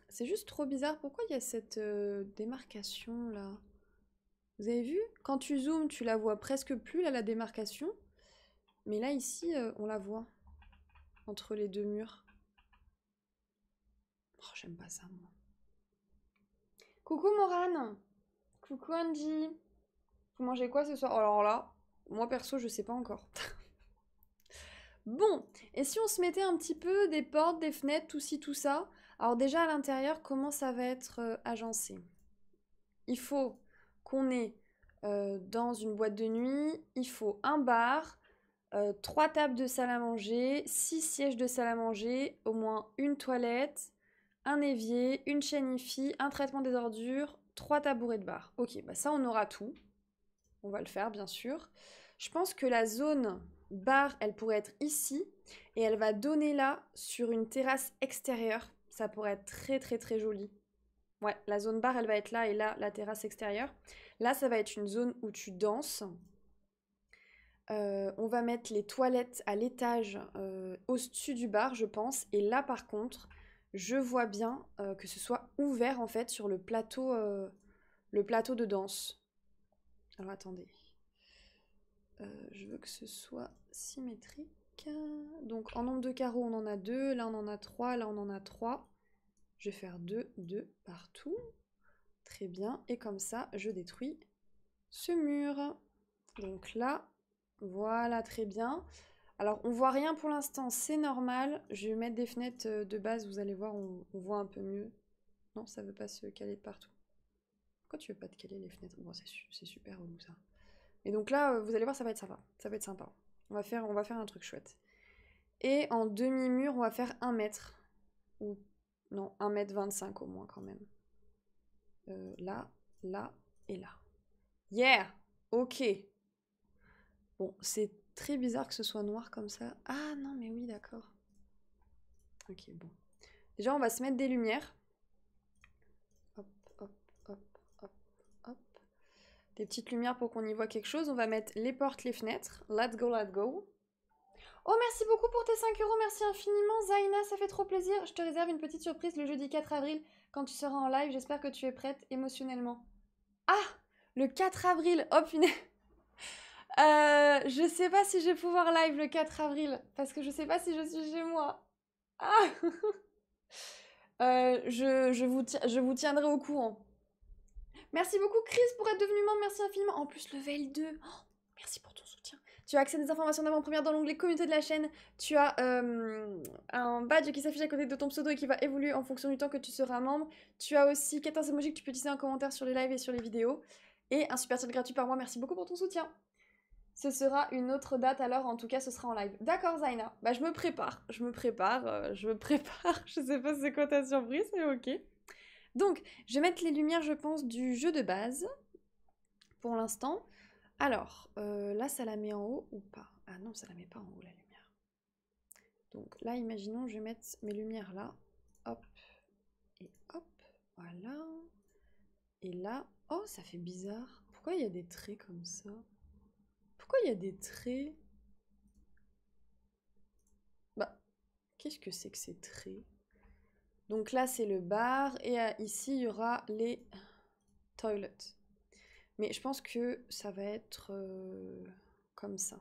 C'est juste trop bizarre. Pourquoi il y a cette euh, démarcation là Vous avez vu Quand tu zoomes, tu la vois presque plus, la démarcation. Mais là, ici, on la voit. Entre les deux murs. Oh, j'aime pas ça, moi. Coucou Morane Coucou Andy Vous mangez quoi ce soir oh, Alors là, moi perso, je sais pas encore. bon, et si on se mettait un petit peu des portes, des fenêtres, tout ci, tout ça Alors déjà à l'intérieur, comment ça va être euh, agencé Il faut qu'on ait euh, dans une boîte de nuit, il faut un bar, euh, trois tables de salle à manger, six sièges de salle à manger, au moins une toilette, un évier, une chaîne IFI, un traitement des ordures, trois tabourets de bar. Ok, bah ça on aura tout. On va le faire bien sûr. Je pense que la zone bar, elle pourrait être ici et elle va donner là sur une terrasse extérieure. Ça pourrait être très très très joli. Ouais, la zone bar, elle va être là et là, la terrasse extérieure. Là, ça va être une zone où tu danses. Euh, on va mettre les toilettes à l'étage euh, au-dessus du bar, je pense. Et là, par contre, je vois bien euh, que ce soit ouvert en fait sur le plateau, euh, le plateau de danse. Alors attendez. Euh, je veux que ce soit symétrique. Donc en nombre de carreaux, on en a deux. Là, on en a trois. Là, on en a trois. Je vais faire deux, deux partout. Très bien. Et comme ça, je détruis ce mur. Donc là, voilà, très bien. Alors, on voit rien pour l'instant, c'est normal. Je vais mettre des fenêtres euh, de base, vous allez voir, on, voit un peu mieux. Non, ça veut pas se caler de partout. Pourquoi tu veux pas te caler les fenêtres Bon, c'est super relou ça. Et donc là, euh, vous allez voir, ça va être sympa. Ça va être sympa. On va faire, on va faire un truc chouette. Et en demi-mur, on va faire 1 mètre. Ou non, 1 mètre 25 au moins quand même. Euh, là, là et là. Yeah Ok. Bon, c'est très bizarre que ce soit noir comme ça. Ah non, mais oui, d'accord. Ok, bon. Déjà, on va se mettre des lumières. Hop, hop, hop, hop, hop. Des petites lumières pour qu'on y voit quelque chose. On va mettre les portes, les fenêtres. Let's go, let's go. Oh, merci beaucoup pour tes 5 euros. Merci infiniment, Zaina. Ça fait trop plaisir. Je te réserve une petite surprise le jeudi 4 avril quand tu seras en live. J'espère que tu es prête émotionnellement. Ah Le 4 avril Oh, punaise euh, je sais pas si je vais pouvoir live le 4 avril parce que je sais pas si je suis chez moi. Ah euh, je, je, vous je vous tiendrai au courant. Merci beaucoup Chris pour être devenu membre, merci infiniment. En plus, level 2. merci pour ton soutien. Tu as accès à des informations d'avant-première dans l'onglet communauté de la chaîne. Tu as euh, un badge qui s'affiche à côté de ton pseudo et qui va évoluer en fonction du temps que tu seras membre. Tu as aussi 14 émojis que tu peux utiliser en commentaire sur les lives et sur les vidéos. Et un super chat gratuit par mois. Merci beaucoup pour ton soutien. Ce sera une autre date alors, en tout cas ce sera en live. D'accord Zaina, bah je me prépare, je me prépare, euh, je me prépare, je sais pas c'est quoi ta surprise, mais ok. Donc, je vais mettre les lumières, je pense, du jeu de base, pour l'instant. Alors, euh, là ça la met en haut ou pas Ah non, ça la met pas en haut la lumière. Donc là, imaginons, je vais mettre mes lumières là, hop, et hop, voilà. Et là, oh ça fait bizarre, pourquoi il y a des traits comme ça pourquoi il y a des traits Bah, qu'est-ce que c'est que ces traits Donc là, c'est le bar et ici, il y aura les toilettes. Mais je pense que ça va être euh, comme ça.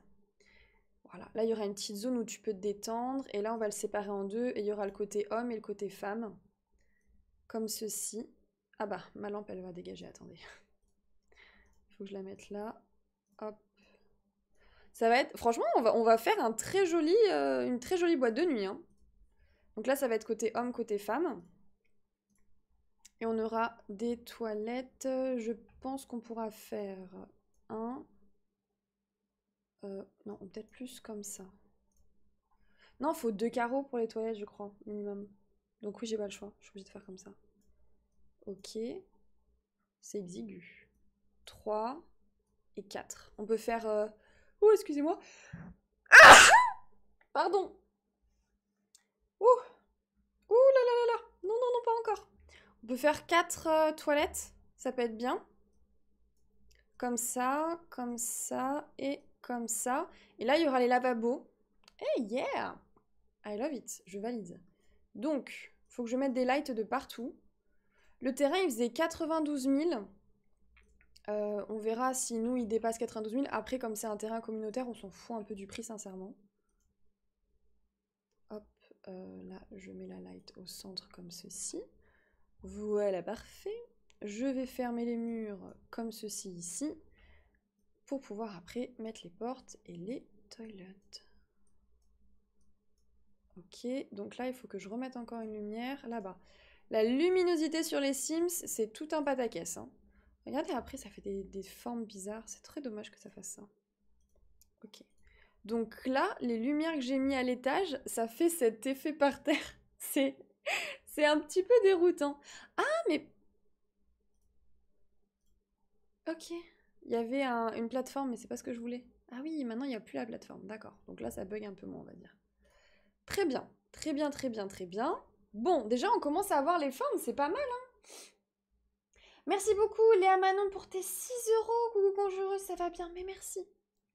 Voilà, là il y aura une petite zone où tu peux te détendre et là on va le séparer en deux et il y aura le côté homme et le côté femme. Comme ceci. Ah bah, ma lampe elle va dégager, attendez. Il faut que je la mette là. Hop. Ça va être, franchement, on va, on va faire euh, une très jolie boîte de nuit. Hein. Donc là, ça va être côté homme, côté femme. Et on aura des toilettes. Je pense qu'on pourra faire un. Euh, non, peut-être plus comme ça. Non, il faut deux carreaux pour les toilettes, je crois, minimum. Donc oui, j'ai pas le choix. Je suis obligée de faire comme ça. Ok. C'est exigu. 3 et 4. On peut faire euh, Oh, excusez-moi. Ah Pardon. Ouh. Ouh là là là là. Non, non, non, pas encore. On peut faire quatre euh, toilettes. Ça peut être bien. Comme ça, comme ça et comme ça. Et là, il y aura les lavabos. Hey, yeah I love it. Je valide. Donc, il faut que je mette des lights de partout. Le terrain, il faisait 92 000. Euh, on verra si nous, il dépasse 92 000. Après, comme c'est un terrain communautaire, on s'en fout un peu du prix, sincèrement. Hop, euh, là, je mets la light au centre comme ceci. Voilà, parfait. Je vais fermer les murs comme ceci ici, pour pouvoir après mettre les portes et les toilettes. Ok, donc là, il faut que je remette encore une lumière là-bas. La luminosité sur les Sims, c'est tout un pataquès. Hein. Regardez, après, ça fait des, formes bizarres. C'est très dommage que ça fasse ça. Ok. Donc là, les lumières que j'ai mis à l'étage, ça fait cet effet par terre. C'est c'est un petit peu déroutant. Ah, mais... Ok. Il y avait une plateforme, mais c'est pas ce que je voulais. Ah oui, maintenant, il n'y a plus la plateforme. D'accord. Donc là, ça bug un peu moins, on va dire. Très bien. Très bien, très bien, très bien. Bon, déjà, on commence à avoir les formes. C'est pas mal, hein Merci beaucoup Léa Manon pour tes 6 euros. Coucou Conjureuse, ça va bien, mais merci.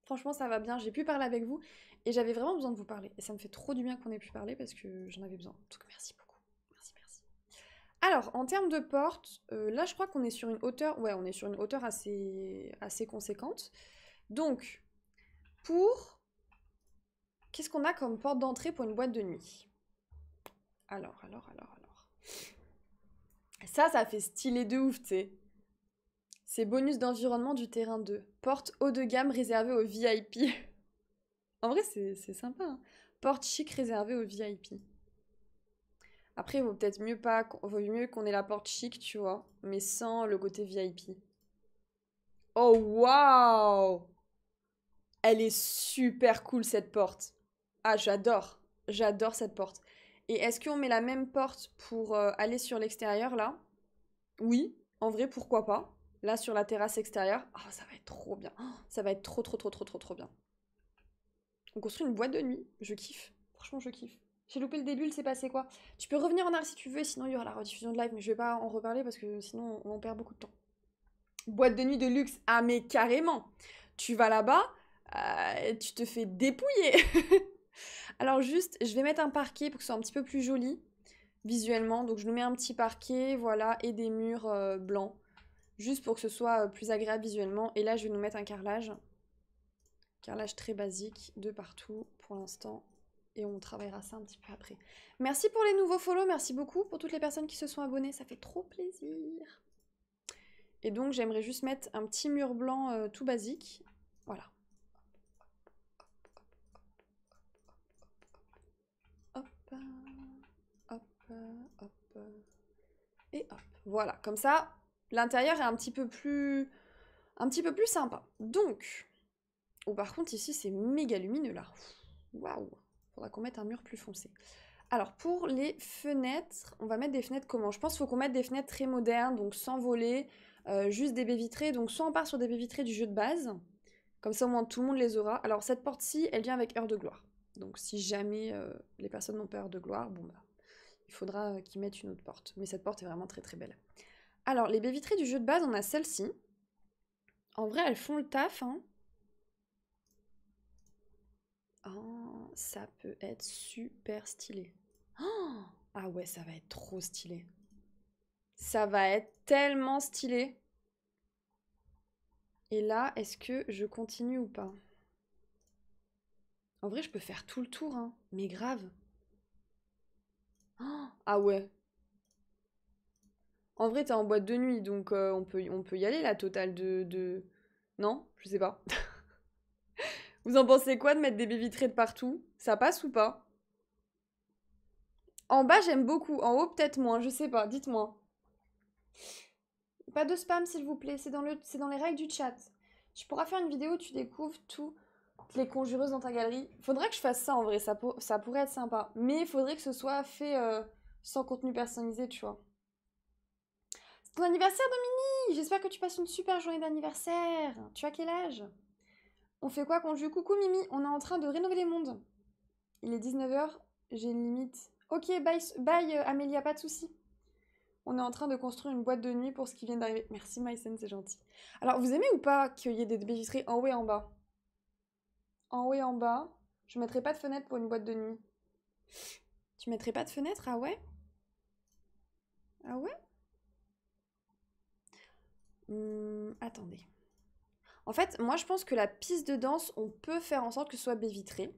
Franchement, ça va bien, j'ai pu parler avec vous et j'avais vraiment besoin de vous parler. Et ça me fait trop du bien qu'on ait pu parler parce que j'en avais besoin. Donc merci beaucoup. Merci, merci. Alors, en termes de porte, euh, là je crois qu'on est sur une hauteur. Ouais, on est sur une hauteur assez, assez conséquente. Donc, pour. Qu'est-ce qu'on a comme porte d'entrée pour une boîte de nuit Alors, alors, alors, alors. Ça, ça fait stylé de ouf, tu sais. C'est bonus d'environnement du terrain 2. Porte haut de gamme réservée aux VIP. en vrai, c'est sympa. Hein. Porte chic réservée aux VIP. Après, il vaut peut-être mieux pas, vaut mieux qu'on ait la porte chic, tu vois, mais sans le côté VIP. Oh waouh Elle est super cool cette porte. Ah, j'adore, j'adore cette porte. Et est-ce qu'on met la même porte pour euh, aller sur l'extérieur là Oui, en vrai, pourquoi pas Là, sur la terrasse extérieure, oh, ça va être trop bien. Oh, ça va être trop, trop, trop, trop, trop, trop bien. On construit une boîte de nuit. Je kiffe. Franchement, je kiffe. J'ai loupé le début, il s'est passé quoi Tu peux revenir en arrière si tu veux, sinon il y aura la rediffusion de live, mais je vais pas en reparler parce que sinon on, perd beaucoup de temps. Boîte de nuit de luxe, ah mais carrément Tu vas là-bas, euh, tu te fais dépouiller Alors juste, je vais mettre un parquet pour que ce soit un petit peu plus joli visuellement. Donc je nous mets un petit parquet, voilà, et des murs euh, blancs. Juste pour que ce soit euh, plus agréable visuellement. Et là, je vais nous mettre un carrelage. Carrelage très basique, de partout pour l'instant. Et on travaillera ça un petit peu après. Merci pour les nouveaux follow, merci beaucoup pour toutes les personnes qui se sont abonnées, ça fait trop plaisir. Et donc j'aimerais juste mettre un petit mur blanc euh, tout basique. Voilà. Euh, hop, euh, et hop. Voilà, comme ça, l'intérieur est un petit peu plus, un petit peu plus sympa. Donc, ou oh, par contre, ici, c'est méga lumineux, là. Waouh Faudra qu'on mette un mur plus foncé. Alors, pour les fenêtres, on va mettre des fenêtres comment Je pense qu'il faut qu'on mette des fenêtres très modernes, donc sans voler euh, juste des baies vitrées. Donc, soit on part sur des baies vitrées du jeu de base, comme ça, au moins, tout le monde les aura. Alors, cette porte-ci, elle vient avec Heure de Gloire. Donc, si jamais les personnes n'ont pas Heure de Gloire, bon, bah, il faudra euh, qu'ils mettent une autre porte. Mais cette porte est vraiment très très belle. Alors, les baies vitrées du jeu de base, on a celle-ci. En vrai, elles font le taf. Hein. Oh, ça peut être super stylé. Ah, ah ouais, ça va être trop stylé. Ça va être tellement stylé. Et là, est-ce que je continue ou pas En vrai, je peux faire tout le tour, hein. mais grave ah ouais. En vrai, t'es en boîte de nuit, donc euh, on, peut, on peut y aller, la totale de... de... Non Je sais pas. Vous en pensez quoi de mettre des bébés vitrées de partout Ça passe ou pas En bas, j'aime beaucoup. En haut, peut-être moins. Je sais pas. Dites-moi. Pas de spam, s'il vous plaît. C'est dans, le... dans les règles du chat. Je pourras faire une vidéo où tu découvres tout les conjureuses dans ta galerie. Faudrait que je fasse ça en vrai, ça, pourrait être sympa. Mais il faudrait que ce soit fait euh, sans contenu personnalisé, tu vois. C'est ton anniversaire, Domini J'espère que tu passes une super journée d'anniversaire. Tu as quel âge On fait quoi quand coucou Mimi On est en train de rénover les mondes. Il est 19h, j'ai une limite. Ok, bye, bye euh, Amélia, pas de soucis. On est en train de construire une boîte de nuit pour ce qui vient d'arriver. Merci Mycen, c'est gentil. Alors, vous aimez ou pas qu'il y ait des bijouteries en haut et en bas en haut et en bas. Je mettrai pas de fenêtre pour une boîte de nuit. Tu mettrais pas de fenêtre Ah ouais Ah ouais hum, Attendez. En fait, moi je pense que la piste de danse, on peut faire en sorte que ce soit baie vitrée.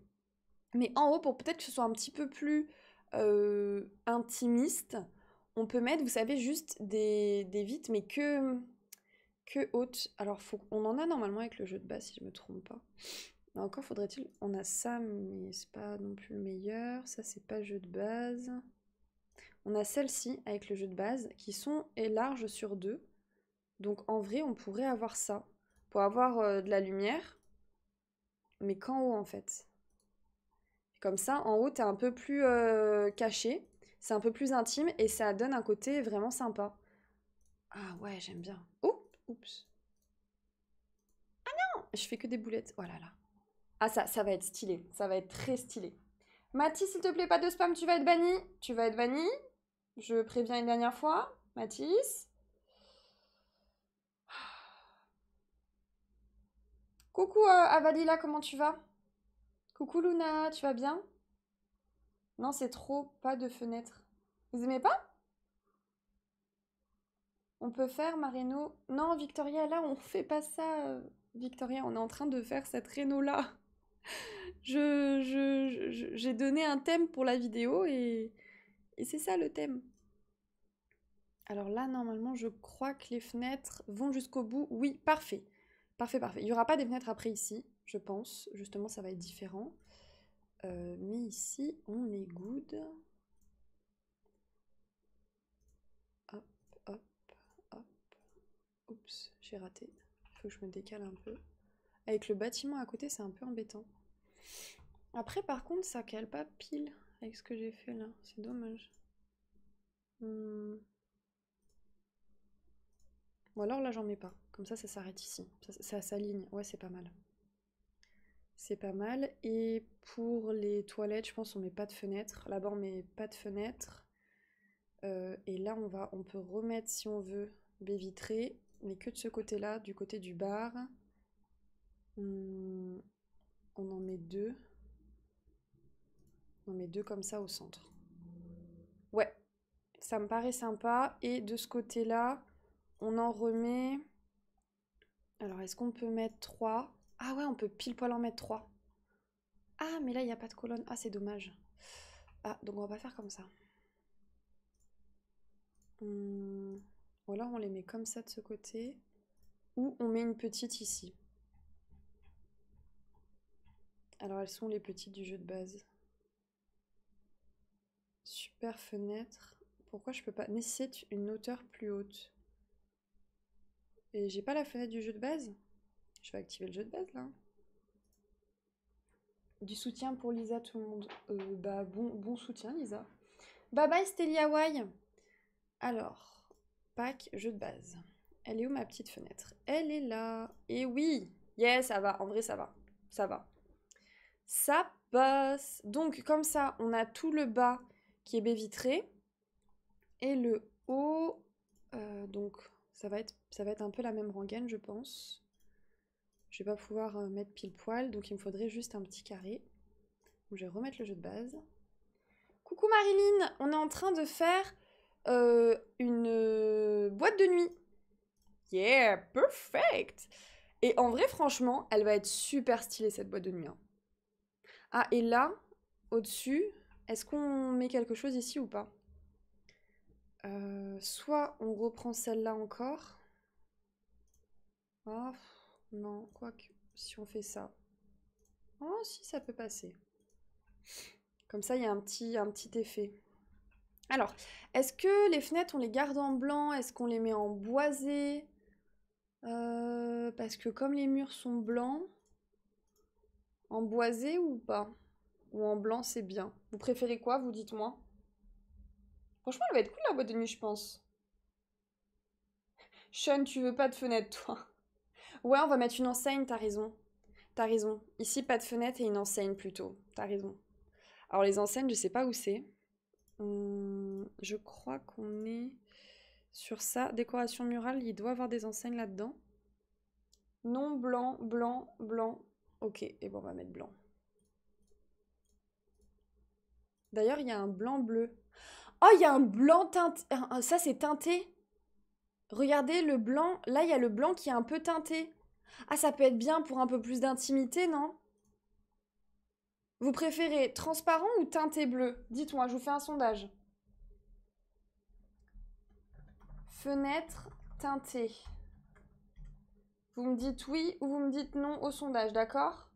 Mais en haut, pour peut-être que ce soit un petit peu plus euh, intimiste, on peut mettre, vous savez, juste des, des vitres, mais que, que hautes. Alors, faut, on en a normalement avec le jeu de base, si je me trompe pas. Bah, encore, faudrait-il... On a ça, mais c'est pas non plus le meilleur. Ça, c'est pas jeu de base. On a celle-ci avec le jeu de base, qui sont élarges sur deux. Donc en vrai, on pourrait avoir ça. Pour avoir euh, de la lumière, mais qu'en haut en fait. Comme ça, en haut, t'es un peu plus euh, caché. C'est un peu plus intime et ça donne un côté vraiment sympa. Ah ouais, j'aime bien. Oh, oups. Ah non, je fais que des boulettes. Voilà, oh là là. Ah ça, ça va être stylé, ça va être très stylé. Mathis, s'il te plaît, pas de spam, tu vas être banni. Tu vas être banni. Je préviens une dernière fois. Mathis. Coucou euh, Avalila, comment tu vas Coucou Luna, tu vas bien Non, c'est trop, pas de fenêtre. Vous aimez pas On peut faire Marino. Non, Victoria, là, on fait pas ça. Euh. Victoria, on est en train de faire cette réno là je, j'ai donné un thème pour la vidéo et, c'est ça le thème. Alors là, normalement, je crois que les fenêtres vont jusqu'au bout. Oui, parfait. Parfait, parfait. Il n'y aura pas des fenêtres après ici, je pense. Justement, ça va être différent. Euh, mais ici, on est good. Hop, hop, hop. Oups, j'ai raté. Il faut que je me décale un peu. Avec le bâtiment à côté, c'est un peu embêtant. Après, par contre, ça cale pas pile avec ce que j'ai fait là. C'est dommage. Hmm. Ou alors là, j'en mets pas. Comme ça, ça s'arrête ici. Ça, s'aligne. Ouais, c'est pas mal. C'est pas mal. Et pour les toilettes, je pense on met pas de fenêtre. Là-bas, on met pas de fenêtre. Euh, et là, on, va, on peut remettre, si on veut, B vitré, Mais que de ce côté-là, du côté du bar. Hum, on en met deux. On en met deux comme ça au centre. Ouais, ça me paraît sympa. Et de ce côté-là, on en remet... Alors, est-ce qu'on peut mettre trois Ah ouais, on peut pile poil en mettre trois. Ah, mais là, il n'y a pas de colonne. Ah, c'est dommage. Ah, donc on va pas faire comme ça. Hum, ou alors on les met comme ça de ce côté. Ou on met une petite ici. Alors elles sont les petites du jeu de base. Super fenêtre. Pourquoi je peux pas Nécessite une hauteur plus haute. Et j'ai pas la fenêtre du jeu de base Je vais activer le jeu de base là. Du soutien pour Lisa tout le monde. Euh, bah bon, bon soutien Lisa. Bye bye Stélie Hawaii. Alors, pack jeu de base. Elle est où ma petite fenêtre Elle est là. Et oui Yes, ça va. En vrai, ça va. Ça va ça passe. Donc comme ça, on a tout le bas qui est bévitré, et le haut, euh, donc ça va, être, ça va être un peu la même rengaine, je pense. Je vais pas pouvoir euh, mettre pile poil, donc il me faudrait juste un petit carré. Donc, je vais remettre le jeu de base. Coucou Marilyn, on est en train de faire euh, une boîte de nuit. Yeah, perfect. Et en vrai, franchement, elle va être super stylée cette boîte de nuit. Hein. Ah, et là, au-dessus, est-ce qu'on met quelque chose ici ou pas euh, Soit on reprend celle-là encore. Oh, non, quoique, si on fait ça. Oh, si, ça peut passer. Comme ça, il y a un petit, un petit effet. Alors, est-ce que les fenêtres, on les garde en blanc Est-ce qu'on les met en boisé euh, Parce que comme les murs sont blancs... En boisé ou pas Ou en blanc, c'est bien. Vous préférez quoi, vous dites-moi Franchement, elle va être cool la boîte de nuit, je pense. Sean, tu veux pas de fenêtre, toi Ouais, on va mettre une enseigne, t'as raison. T'as raison. Ici, pas de fenêtre et une enseigne plutôt. T'as raison. Alors, les enseignes, je sais pas où c'est. Hum, je crois qu'on est sur ça. Décoration murale, il doit avoir des enseignes là-dedans. Non, blanc, blanc, blanc, Ok, et bon, on va mettre blanc. D'ailleurs, il y a un blanc bleu. Oh, il y a un blanc teinté. Ça, c'est teinté. Regardez le blanc. Là, il y a le blanc qui est un peu teinté. Ah, ça peut être bien pour un peu plus d'intimité, non Vous préférez transparent ou teinté bleu Dites-moi, je vous fais un sondage. Fenêtre teintée. Vous me dites oui ou vous me dites non au sondage, d'accord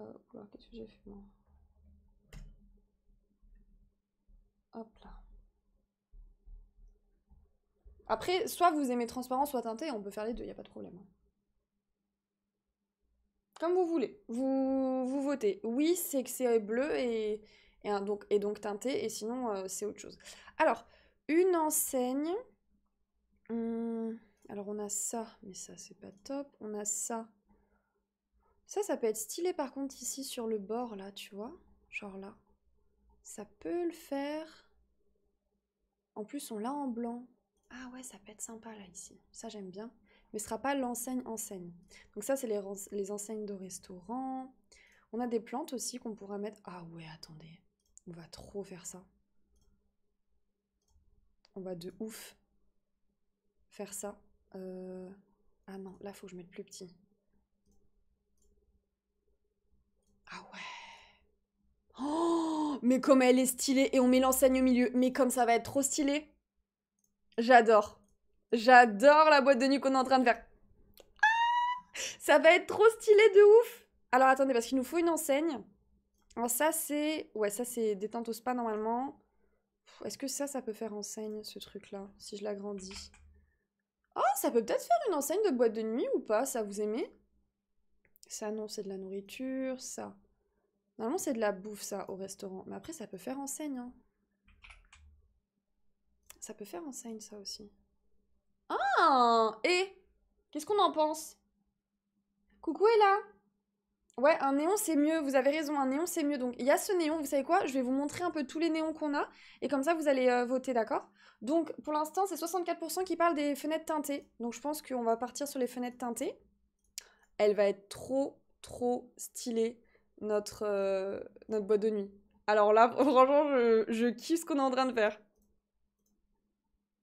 euh, Qu'est-ce que j'ai fait Hop là. Après, soit vous aimez transparent, soit teinté, on peut faire les deux, il n'y a pas de problème. Hein. Comme vous voulez. Vous, vous votez. Oui, c'est que c'est bleu et, donc, donc teinté, et sinon, euh, c'est autre chose. Alors, une enseigne... Hmm, alors on a ça, mais ça c'est pas top. On a ça. Ça, ça peut être stylé par contre ici sur le bord là, tu vois. Genre là. Ça peut le faire. En plus, on l'a en blanc. Ah ouais, ça peut être sympa là ici. Ça j'aime bien. Mais ce sera pas l'enseigne enseigne. Donc ça, c'est les, les enseignes de restaurant. On a des plantes aussi qu'on pourra mettre. Ah ouais, attendez. On va trop faire ça. On va de ouf faire ça. Euh, ah non, là, faut que je mette plus petit. Ah ouais. Oh, mais comme elle est stylée et on met l'enseigne au milieu. Mais comme ça va être trop stylé. J'adore. J'adore la boîte de nuit qu'on est en train de faire. Ah, ça va être trop stylé de ouf. Alors attendez, parce qu'il nous faut une enseigne. Alors ça, c'est... Ouais, ça, c'est détente au spa, normalement. Est-ce que ça, ça peut faire enseigne, ce truc-là, si je l'agrandis Oh, ça peut peut-être faire une enseigne de boîte de nuit ou pas, ça vous aimez Ça non, c'est de la nourriture, ça. Normalement, c'est de la bouffe, ça, au restaurant. Mais après, ça peut faire enseigne. Hein. Ça peut faire enseigne, ça aussi. Ah Et Qu'est-ce qu'on en pense Coucou est là Ouais, un néon c'est mieux, vous avez raison, un néon c'est mieux. Donc il y a ce néon, vous savez quoi Je vais vous montrer un peu tous les néons qu'on a et comme ça vous allez euh, voter, d'accord Donc pour l'instant c'est 64% qui parlent des fenêtres teintées. Donc je pense qu'on va partir sur les fenêtres teintées. Elle va être trop trop stylée notre, euh, notre boîte de nuit. Alors là franchement je, kiffe ce qu'on est en train de faire.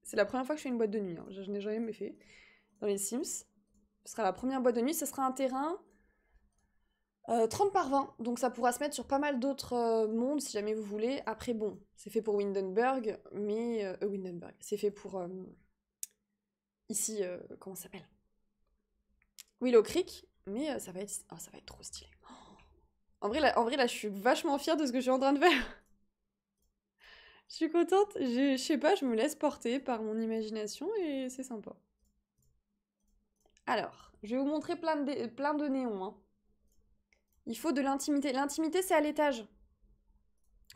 C'est la première fois que je fais une boîte de nuit, hein. je n'ai jamais fait dans les Sims. Ce sera la première boîte de nuit, ce sera un terrain 30 euh, par 20, donc ça pourra se mettre sur pas mal d'autres euh, mondes si jamais vous voulez. Après, bon, c'est fait pour Windenburg, mais. Euh, Windenburg, c'est fait pour. ici, comment ça s'appelle Willow Creek, mais ça, va être, oh, ça va être trop stylé. en, vrai, là, là, je suis vachement fière de ce que je suis en train de faire. je suis contente, je sais pas, je me laisse porter par mon imagination et c'est sympa. Alors, je vais vous montrer plein de, plein de néons. Hein. Il faut de l'intimité. L'intimité, c'est à l'étage.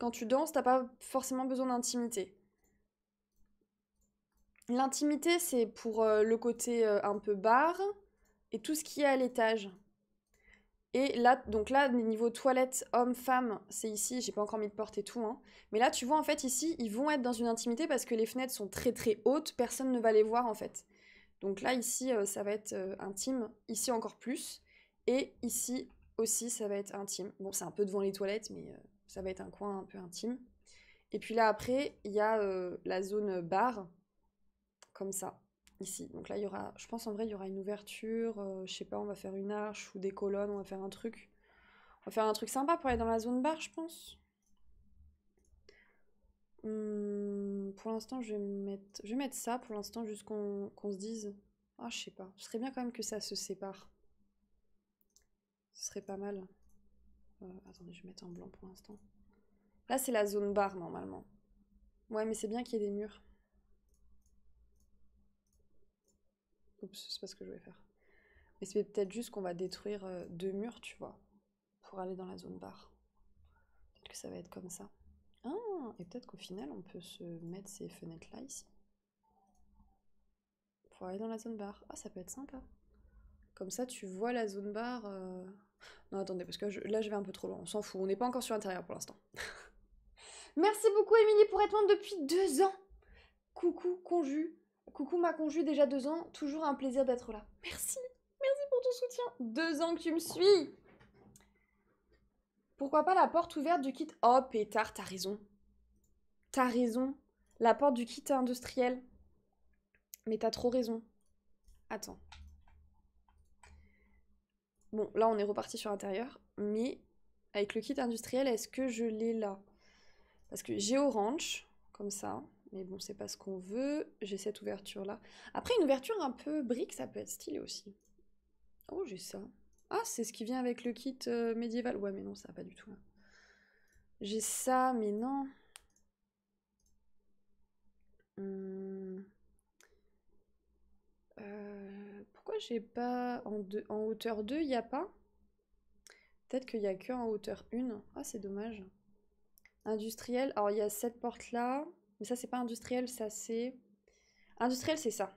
Quand tu danses, t'as pas forcément besoin d'intimité. L'intimité, c'est pour euh, le côté euh, un peu bar et tout ce qui est à l'étage. Et là, donc là, niveau toilette homme-femme, c'est ici, j'ai pas encore mis de porte et tout, hein. Mais là, tu vois, en fait, ici, ils vont être dans une intimité parce que les fenêtres sont très très hautes, personne ne va les voir, en fait. Donc là, ici, euh, ça va être intime, ici encore plus, et ici aussi, ça va être intime. Bon, c'est un peu devant les toilettes, mais euh, ça va être un coin un peu intime. Et puis là, après, il y a euh, la zone bar, comme ça, ici. Donc là, il y aura, je pense en vrai, il y aura une ouverture, euh, je sais pas, on va faire une arche ou des colonnes, on va faire un truc. On va faire un truc sympa pour aller dans la zone bar, je pense. Hum, pour l'instant, je, vais mettre... je vais mettre ça pour l'instant, jusqu'on qu'on se dise. Ah, je sais pas. Ce serait bien quand même que ça se sépare. Ce serait pas mal. Euh, attendez, je vais mettre en blanc pour l'instant. Là, c'est la zone barre, normalement. Ouais, mais c'est bien qu'il y ait des murs. Oups, c'est pas ce que je voulais faire. Mais c'est peut-être juste qu'on va détruire euh, deux murs, tu vois, pour aller dans la zone barre. Peut-être que ça va être comme ça. Ah, et peut-être qu'au final, on peut se mettre ces fenêtres-là ici. Pour aller dans la zone barre. Ah, ça peut être sympa. Comme ça, tu vois la zone barre. Euh. Non, attendez, parce que là, je vais un peu trop loin. On s'en fout. On n'est pas encore sur l'intérieur pour l'instant. Merci beaucoup, Émilie, pour être membre depuis deux ans. Coucou, conju. Coucou, ma conju, déjà deux ans. Toujours un plaisir d'être là. Merci. Merci pour ton soutien. Deux ans que tu me suis. Pourquoi pas la porte ouverte du kit Oh, pétard, t'as raison. T'as raison. La porte du kit industriel. Mais t'as trop raison. Attends. Bon, là, on est reparti sur l'intérieur, mais avec le kit industriel, est-ce que je l'ai là Parce que j'ai orange, comme ça, mais bon, c'est pas ce qu'on veut. J'ai cette ouverture-là. Après, une ouverture un peu brique, ça peut être stylé aussi. Oh, j'ai ça. Ah, c'est ce qui vient avec le kit euh, médiéval. Ouais, mais non, ça pas du tout. J'ai ça, mais non. j'ai pas. En, en hauteur 2, il n'y a pas Peut-être qu'il n'y a qu'en en hauteur 1. Ah, c'est dommage. Industriel. Alors, il y a cette porte-là. Mais ça, c'est pas industriel, ça, c'est. Industriel, c'est ça.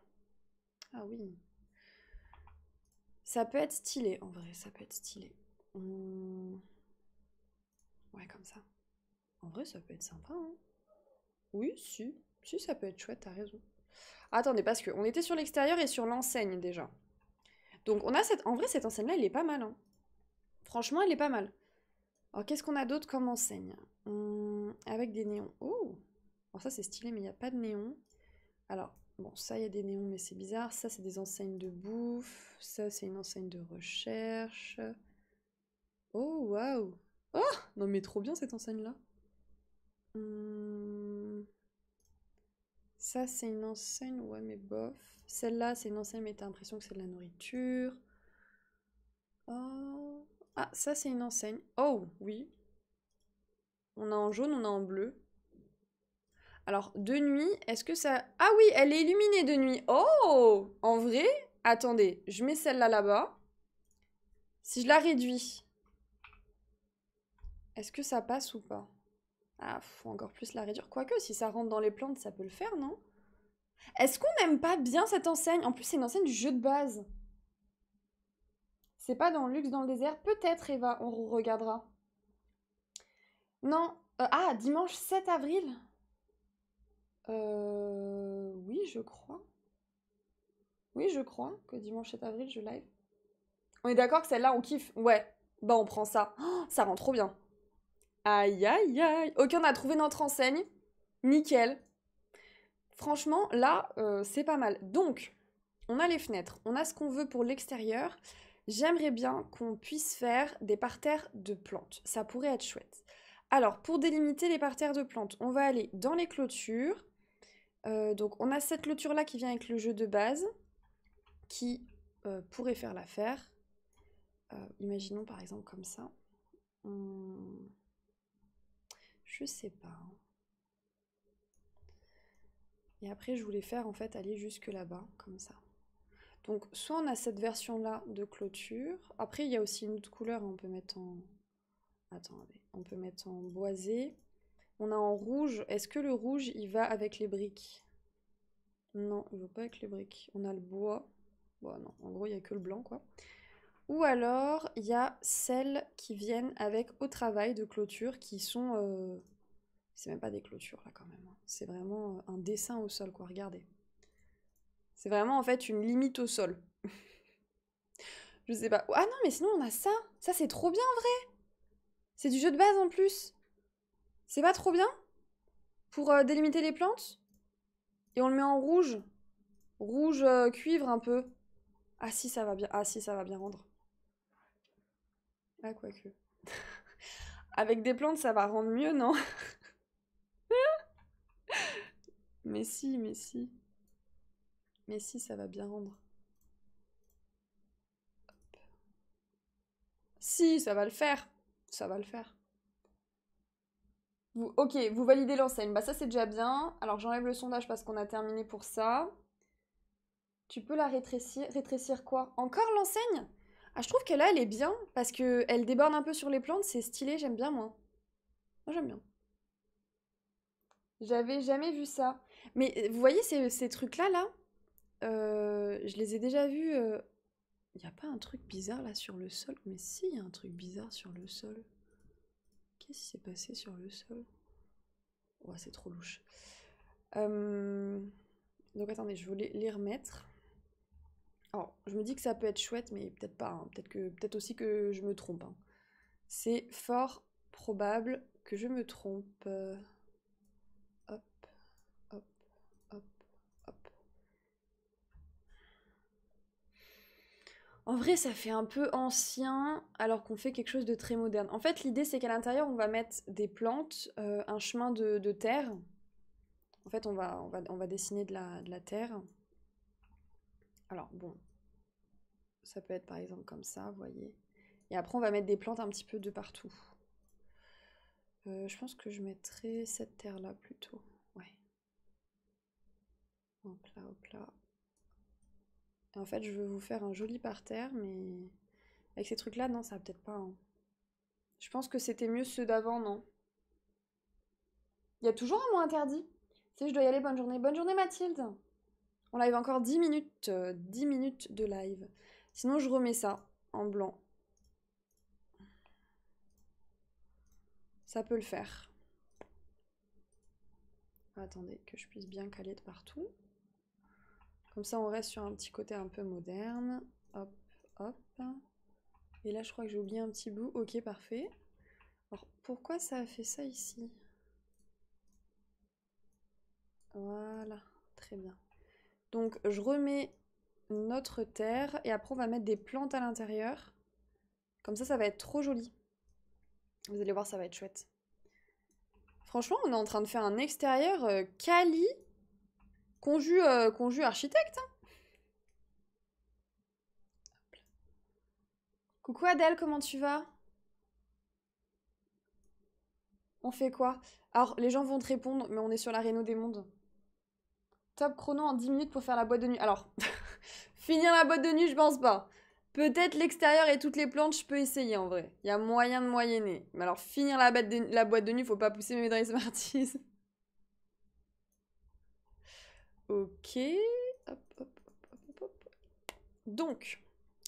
Ah oui. Ça peut être stylé, en vrai, ça peut être stylé. Ouais, comme ça. En vrai, ça peut être sympa. Hein. oui, si. Si, ça peut être chouette, t'as raison. Attendez, parce on était sur l'extérieur et sur l'enseigne déjà. Donc on a cette... En vrai, cette enseigne-là, elle est pas mal. Hein. Franchement, elle est pas mal. Alors qu'est-ce qu'on a d'autre comme enseigne hum, Avec des néons. Oh Alors ça, c'est stylé, mais il n'y a pas de néons. Alors, bon, ça, il y a des néons, mais c'est bizarre. Ça, c'est des enseignes de bouffe. Ça, c'est une enseigne de recherche. Oh, waouh Oh Non, mais trop bien, cette enseigne-là. Hum... Ça, c'est une enseigne, ouais, mais bof. Celle-là, c'est une enseigne, mais t'as l'impression que c'est de la nourriture. Oh. Ah, ça, c'est une enseigne. Oh, oui. On a en jaune, on a en bleu. Alors, de nuit, est-ce que ça... Ah oui, elle est illuminée de nuit. Oh En vrai, attendez, je mets celle-là là-bas. Si je la réduis, est-ce que ça passe ou pas ah, faut encore plus la réduire. Quoique, si ça rentre dans les plantes, ça peut le faire, non Est-ce qu'on n'aime pas bien cette enseigne En plus, c'est une enseigne du jeu de base. C'est pas dans Luxe dans le désert Peut-être, Eva, on regardera. Non. Euh, ah, dimanche 7 avril Euh... Oui, je crois. Oui, je crois que dimanche 7 avril, je live. On est d'accord que celle-là, on kiffe Ouais. Bah, on prend ça. Oh, ça rend trop bien. Aïe, aïe, aïe. Aucun n'a trouvé notre enseigne. Nickel. Franchement, là, euh, c'est pas mal. Donc, on a les fenêtres, on a ce qu'on veut pour l'extérieur. J'aimerais bien qu'on puisse faire des parterres de plantes. Ça pourrait être chouette. Alors, pour délimiter les parterres de plantes, on va aller dans les clôtures. Euh, donc, on a cette clôture-là qui vient avec le jeu de base, qui euh, pourrait faire l'affaire. imaginons par exemple comme ça. Je sais pas. Hein. Et après, je voulais faire en fait aller jusque là-bas, comme ça. Donc, soit on a cette version-là de clôture. Après, il y a aussi une autre couleur. On peut mettre en... On peut mettre en boisé. On a en rouge. Est-ce que le rouge, il va avec les briques Non, il ne va pas avec les briques. On a le bois. Bon, non. En gros, il n'y a que le blanc, quoi. Ou alors, il y a celles qui viennent avec au travail de clôture qui sont. Euh, c'est même pas des clôtures là quand même. Hein. C'est vraiment euh, un dessin au sol, quoi. Regardez. C'est vraiment en fait une limite au sol. Je sais pas. Ah non, mais sinon on a ça. Ça c'est trop bien vrai. C'est du jeu de base en plus. C'est pas trop bien Pour euh, délimiter les plantes Et on le met en rouge. Rouge cuivre un peu. Ah si, ça va bien. Ah si, ça va bien rendre. Ah, quoique. Avec des plantes, ça va rendre mieux, non Mais si, mais si. Mais si, ça va bien rendre. Si, ça va le faire. Ça va le faire. Vous, ok, vous validez l'enseigne. Bah ça, c'est déjà bien. Alors, j'enlève le sondage parce qu'on a terminé pour ça. Tu peux la rétrécir. Rétrécir quoi Encore l'enseigne ah, je trouve qu'elle là, elle est bien parce qu'elle déborde un peu sur les plantes, c'est stylé, j'aime bien moi. Moi, j'aime bien. J'avais jamais vu ça. Mais euh, vous voyez ces, trucs-là, là, euh, je les ai déjà vus. Euh, il n'y a pas un truc bizarre là sur le sol Mais si, il y a un truc bizarre sur le sol. Qu'est-ce qui s'est passé sur le sol Ouais, c'est trop louche. Donc attendez, je vais les remettre. Alors, je me dis que ça peut être chouette, mais peut-être pas. Hein. Peut-être que, peut-être aussi que je me trompe. Hein. C'est fort probable que je me trompe. En vrai, ça fait un peu ancien alors qu'on fait quelque chose de très moderne. En fait, l'idée, c'est qu'à l'intérieur, on va mettre des plantes, euh, un chemin de, terre. En fait, on va, on va, dessiner de la, de la terre. Alors bon, ça peut être par exemple comme ça, vous voyez. Et après, on va mettre des plantes un petit peu de partout. Euh, je pense que je mettrai cette terre-là plutôt. Ouais. Hop là, hop là. en fait, je veux vous faire un joli parterre, mais avec ces trucs-là, non, ça va peut-être pas. Hein. Je pense que c'était mieux ceux d'avant, non Il y a toujours un mot interdit. Si je dois y aller, bonne journée. Bonne journée, Mathilde on live encore 10 minutes, euh, dix 10 minutes de live. Sinon, je remets ça en blanc. Ça peut le faire. Attendez, que je puisse bien caler de partout. Comme ça, on reste sur un petit côté un peu moderne. Hop, hop. Et là, je crois que j'ai oublié un petit bout. Ok, parfait. Alors, pourquoi ça a fait ça ici Voilà, très bien. Donc je remets notre terre et après on va mettre des plantes à l'intérieur. Comme ça, ça va être trop joli. Vous allez voir, ça va être chouette. Franchement, on est en train de faire un extérieur Kali, euh, conju, euh, conju architecte. Hein. Coucou Adèle, comment tu vas On fait quoi Alors, les gens vont te répondre, mais on est sur la réno des mondes. Top chrono en 10 minutes pour faire la boîte de nuit. Alors, finir la boîte de nuit, je pense pas. Peut-être l'extérieur et toutes les plantes, je peux essayer en vrai. Il y a moyen de moyenner. Mais alors, finir la, boîte de, la boîte de nuit, faut pas pousser mes maîtresses martises. ok. Hop, hop, Donc,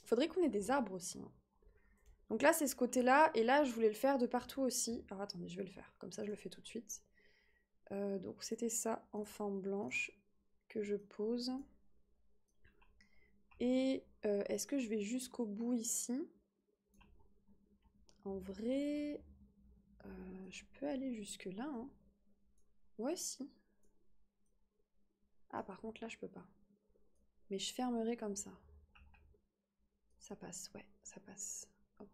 faudrait qu'on ait des arbres aussi. Hein. Donc là, c'est ce côté-là. Et là, je voulais le faire de partout aussi. Alors attendez, je vais le faire. Comme ça, je le fais tout de suite. Euh, donc c'était ça en forme blanche je pose. Et euh, est-ce que je vais jusqu'au bout ici En vrai, euh, je peux aller jusque là. Hein. Ouais, si. Ah, par contre, là, je peux pas. Mais je fermerai comme ça. Ça passe, ouais, ça passe. Hop.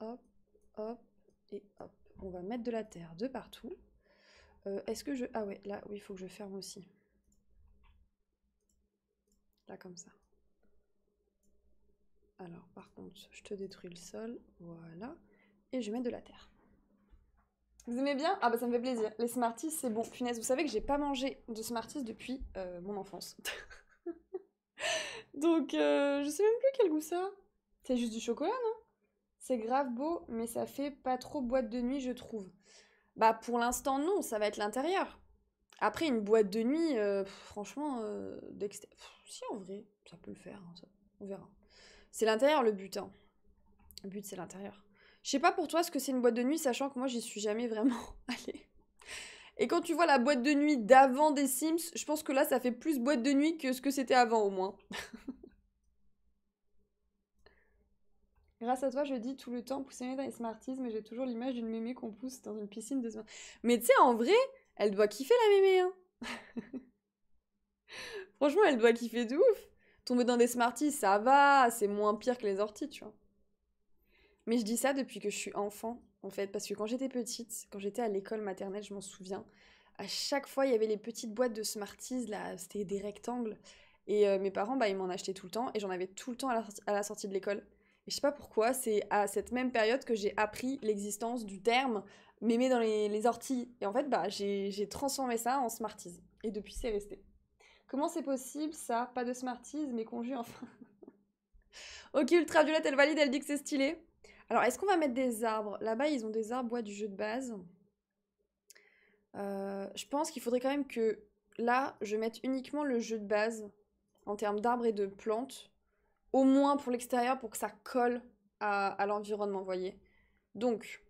Hop, hop et hop. On va mettre de la terre de partout. Euh, est-ce que je... Ah ouais, là, oui, il faut que je ferme aussi. Là, comme ça. Alors, par contre, je te détruis le sol. Voilà. Et je mets de la terre. Vous aimez bien Ah bah ça me fait plaisir. Les Smarties, c'est bon. Punaise, vous savez que j'ai pas mangé de Smarties depuis euh, mon enfance. Donc, euh, je sais même plus quel goût ça. C'est juste du chocolat, non C'est grave beau, mais ça fait pas trop boîte de nuit, je trouve. Bah pour l'instant non, ça va être l'intérieur. Après une boîte de nuit, euh, franchement, euh, d'extérieur... si en vrai, ça peut le faire, hein, on verra. C'est l'intérieur le but. Hein. Le but c'est l'intérieur. Je sais pas pour toi ce que c'est une boîte de nuit, sachant que moi j'y suis jamais vraiment Allez. Et quand tu vois la boîte de nuit d'avant des Sims, je pense que là ça fait plus boîte de nuit que ce que c'était avant au moins. Grâce à toi, je dis tout le temps pousser dans les Smarties, mais j'ai toujours l'image d'une mémé qu'on pousse dans une piscine de Smarties. Mais tu sais, en vrai, elle doit kiffer la mémé, hein Franchement, elle doit kiffer de ouf. Tomber dans des Smarties, ça va, c'est moins pire que les orties, tu vois. Mais je dis ça depuis que je suis enfant, en fait, parce que quand j'étais petite, quand j'étais à l'école maternelle, je m'en souviens, à chaque fois, il y avait les petites boîtes de Smarties, là, c'était des rectangles. Et euh, mes parents, bah, ils m'en achetaient tout le temps, et j'en avais tout le temps à la sortie de l'école. Et je sais pas pourquoi, c'est à cette même période que j'ai appris l'existence du terme mémé dans les, orties. Et en fait, bah, j'ai transformé ça en smarties. Et depuis, c'est resté. Comment c'est possible ça Pas de smarties, mais conjus enfin. ok, Ultraviolette, elle valide, elle dit que c'est stylé. Alors, est-ce qu'on va mettre des arbres Là-bas, ils ont des arbres, bois du jeu de base. Euh, je pense qu'il faudrait quand même que là, je mette uniquement le jeu de base en termes d'arbres et de plantes au moins pour l'extérieur, pour que ça colle à, à l'environnement, voyez. Donc,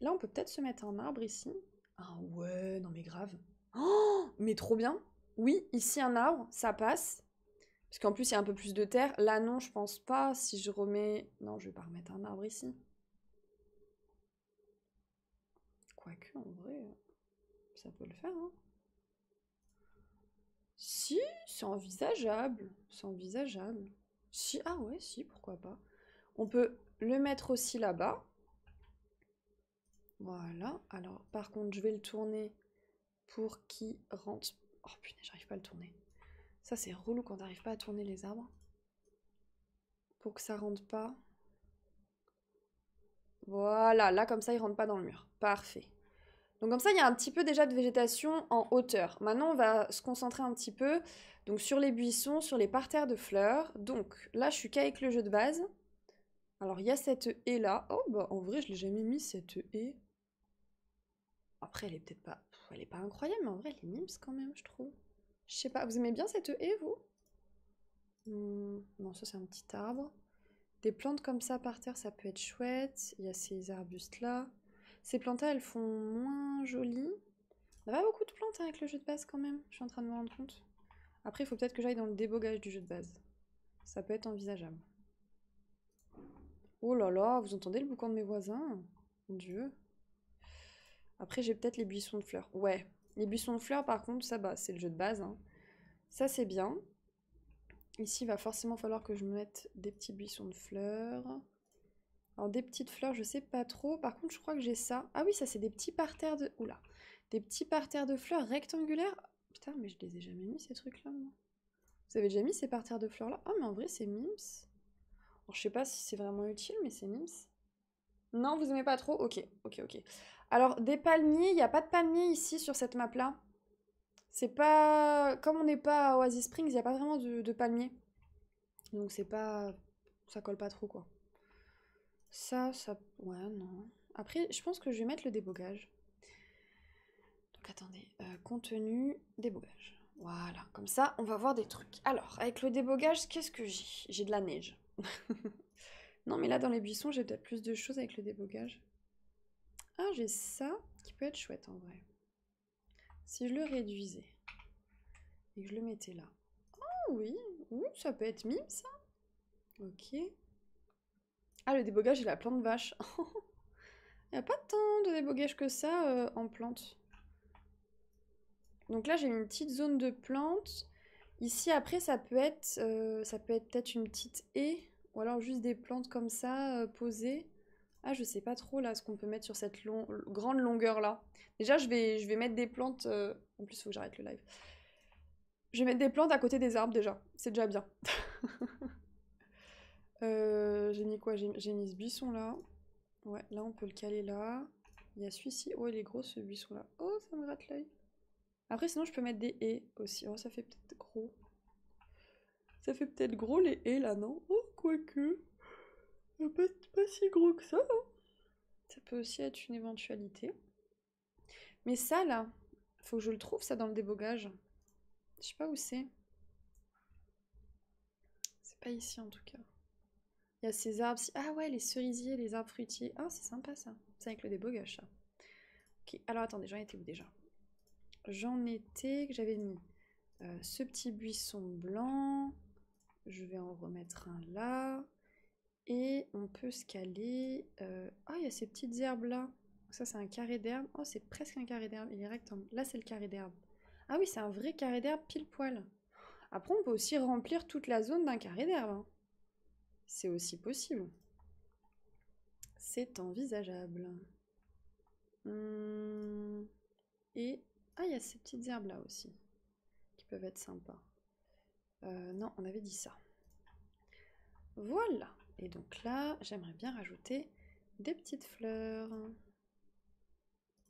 là, on peut peut-être se mettre un arbre ici. Ah ouais, non mais grave. Oh, mais trop bien. Oui, ici un arbre, ça passe. Parce qu'en plus, il y a un peu plus de terre. Là, non, je pense pas. Si je remets... Non, je vais pas remettre un arbre ici. Quoique, en vrai, ça peut le faire. Hein. Si, c'est envisageable. C'est envisageable. Si, ah ouais, si, pourquoi pas. On peut le mettre aussi là-bas. Voilà. Alors, par contre, je vais le tourner pour qu'il rentre. Oh putain, j'arrive pas à le tourner. Ça, c'est relou quand n'arrive pas à tourner les arbres. Pour que ça rentre pas. Voilà, là, comme ça, il rentre pas dans le mur. Parfait. Donc comme ça, il y a un petit peu déjà de végétation en hauteur. Maintenant, on va se concentrer un petit peu donc, sur les buissons, sur les parterres de fleurs. Donc là, je suis qu'avec le jeu de base. Alors il y a cette haie là. Oh bah en vrai, je l'ai jamais mis cette haie. Après, elle est peut-être pas... Elle est pas incroyable, mais en vrai, elle est mimes quand même, je trouve. Je sais pas, vous aimez bien cette haie, vous hmm, Non, ça c'est un petit arbre. Des plantes comme ça par terre, ça peut être chouette. Il y a ces arbustes là. Ces plantes, elles font moins jolies. On a pas beaucoup de plantes hein, avec le jeu de base quand même, je suis en train de me rendre compte. Après, il faut peut-être que j'aille dans le débogage du jeu de base. Ça peut être envisageable. Oh là là, vous entendez le boucan de mes voisins Mon dieu. Après, j'ai peut-être les buissons de fleurs. Ouais, les buissons de fleurs, par contre, ça, bah, c'est le jeu de base. Hein. Ça, c'est bien. Ici, il va forcément falloir que je mette des petits buissons de fleurs. Alors des petites fleurs, je sais pas trop. Par contre, je crois que j'ai ça. Ah oui, ça c'est des petits parterres de... Oula. Des petits parterres de fleurs rectangulaires. Putain, mais je les ai jamais mis ces trucs-là, moi. Vous avez déjà mis ces parterres de fleurs-là Ah, mais en vrai, c'est Mims. Alors, je sais pas si c'est vraiment utile, mais c'est Mims. Non, vous aimez pas trop Ok, ok, ok. Alors, des palmiers, il n'y a pas de palmiers ici sur cette map-là. C'est pas... Comme on n'est pas à Oasis Springs, il n'y a pas vraiment de, de palmiers. Donc c'est pas... Ça colle pas trop, quoi. Ça, ça... Ouais, non. Après, je pense que je vais mettre le débogage. Donc attendez, euh, contenu, débogage. Voilà, comme ça, on va voir des trucs. Alors, avec le débogage, qu'est-ce que j'ai J'ai de la neige. non, mais là, dans les buissons, j'ai peut-être plus de choses avec le débogage. Ah, j'ai ça, qui peut être chouette en vrai. Si je le réduisais et que je le mettais là. oh, oui, oui, ça peut être mime, ça. Ok. Ah, le débogage et la plante vache. Il n'y a pas tant de débogage que ça euh, en plante. Donc là, j'ai une petite zone de plantes. Ici, après, ça peut être euh, ça peut être peut-être une petite haie ou alors juste des plantes comme ça euh, posées. Ah, je sais pas trop là ce qu'on peut mettre sur cette grande longueur là. Déjà, je vais, je vais mettre des plantes. En plus, il faut que j'arrête le live. Je vais mettre des plantes à côté des arbres déjà. C'est déjà bien. Euh, j'ai mis quoi J'ai mis ce buisson là. Ouais, là on peut le caler là. Il y a celui-ci. Oh, il est gros ce buisson là. Oh, ça me gratte l'œil. Après, sinon je peux mettre des haies aussi. Oh, ça fait peut-être gros. Ça fait peut-être gros les haies là, non Oh, quoi quoique. Ah, pas, pas si gros que ça. Hein. ça peut aussi être une éventualité. Mais ça là, faut que je le trouve ça dans le débogage. Je sais pas où c'est. C'est pas ici en tout cas. Il y a ces arbres. Ah ouais, les cerisiers, les arbres fruitiers. Ah, c'est sympa ça. C'est avec le débogage ça. Ok, alors attendez, j'en étais où déjà J'en étais que j'avais mis euh, ce petit buisson blanc. Je vais en remettre un là. Et on peut se caler. Ah, il y a ces petites herbes là. Ça, c'est un carré d'herbe. Oh, c'est presque un carré d'herbe. Il est rectangle. Là, c'est le carré d'herbe. Ah oui, c'est un vrai carré d'herbe pile poil. Après, on peut aussi remplir toute la zone d'un carré d'herbe. Hein. C'est aussi possible. C'est envisageable. Hum. Et... Ah, il y a ces petites herbes-là aussi, qui peuvent être sympas. Euh, non, on avait dit ça. Voilà. Et donc là, j'aimerais bien rajouter des petites fleurs.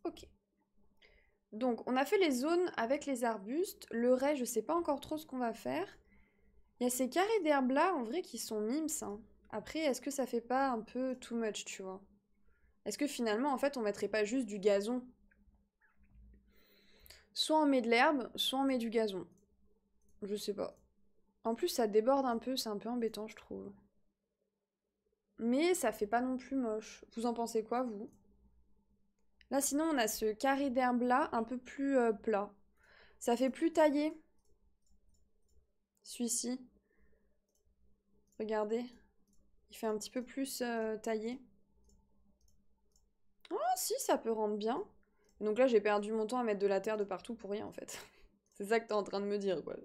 Ok. Donc, on a fait les zones avec les arbustes. Le raie, je ne sais pas encore trop ce qu'on va faire. Il y a ces carrés d'herbe là, en vrai, qui sont mimes. Hein. Après, est-ce que ça fait pas un peu too much, tu vois Est-ce que finalement, en fait, on mettrait pas juste du gazon Soit on met de l'herbe, soit on met du gazon. Je sais pas. En plus, ça déborde un peu, c'est un peu embêtant, je trouve. Mais ça fait pas non plus moche. Vous en pensez quoi, vous Là, sinon, on a ce carré d'herbe là, un peu plus euh, plat. Ça fait plus taillé. Celui-ci. Regardez. Il fait un petit peu plus euh, taillé. Ah si, ça peut rendre bien. Donc là, j'ai perdu mon temps à mettre de la terre de partout pour rien, en fait. c'est ça que t'es en train de me dire, quoi.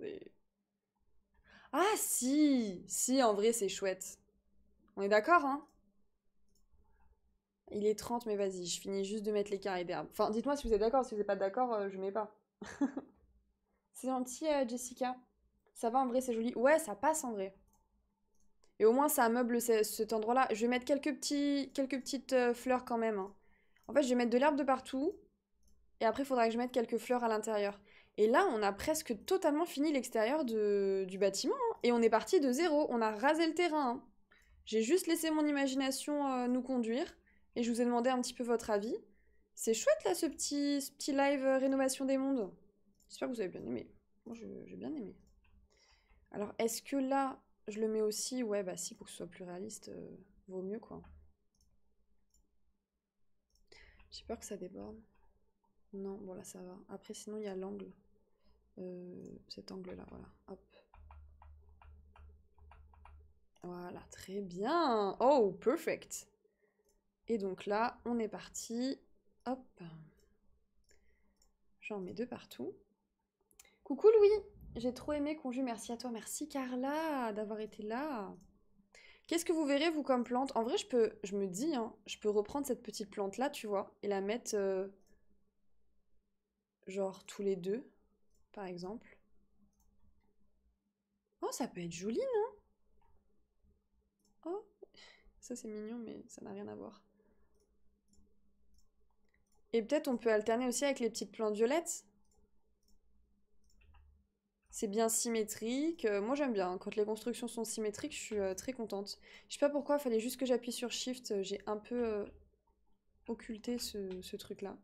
Ah si Si, en vrai, c'est chouette. On est d'accord, hein Il est 30, mais vas-y, je finis juste de mettre les carrés d'herbe. Enfin, dites-moi si vous êtes d'accord. Si vous n'êtes pas d'accord, je euh, je mets pas. c'est gentil, euh, Jessica. Ça va, en vrai, c'est joli. Ouais, ça passe, en vrai. Et au moins, ça ameuble cet endroit-là. Je vais mettre quelques, petits, quelques petites euh, fleurs quand même. Hein. En fait, je vais mettre de l'herbe de partout. Et après, il faudra que je mette quelques fleurs à l'intérieur. Et là, on a presque totalement fini l'extérieur du bâtiment. Hein. Et on est parti de zéro. On a rasé le terrain. Hein. J'ai juste laissé mon imagination euh, nous conduire. Et je vous ai demandé un petit peu votre avis. C'est chouette là, ce petit, petit live euh, rénovation des mondes. J'espère que vous avez bien aimé. Moi, j'ai bien aimé. Alors, est-ce que là, je le mets aussi, ouais, bah si, pour que ce soit plus réaliste, euh, vaut mieux quoi. J'ai peur que ça déborde. Non, voilà, ça va. Après, sinon, il y a l'angle. Euh, cet angle-là, voilà. Hop. Voilà, très bien. Oh, perfect. Et donc là, on est parti. Hop. J'en mets deux partout. Coucou Louis j'ai trop aimé Conju, merci à toi, merci Carla d'avoir été là. Qu'est-ce que vous verrez vous comme plante En vrai, je peux, je me dis, hein, je peux reprendre cette petite plante là, tu vois, et la mettre euh, genre tous les deux, par exemple. Oh, ça peut être joli, non Oh, ça c'est mignon, mais ça n'a rien à voir. Et peut-être on peut alterner aussi avec les petites plantes violettes c'est bien symétrique. Euh, moi, j'aime bien. Quand les constructions sont symétriques, je suis euh, très contente. Je sais pas pourquoi, il fallait juste que j'appuie sur Shift. Euh, j'ai un peu occulté ce, ce truc-là.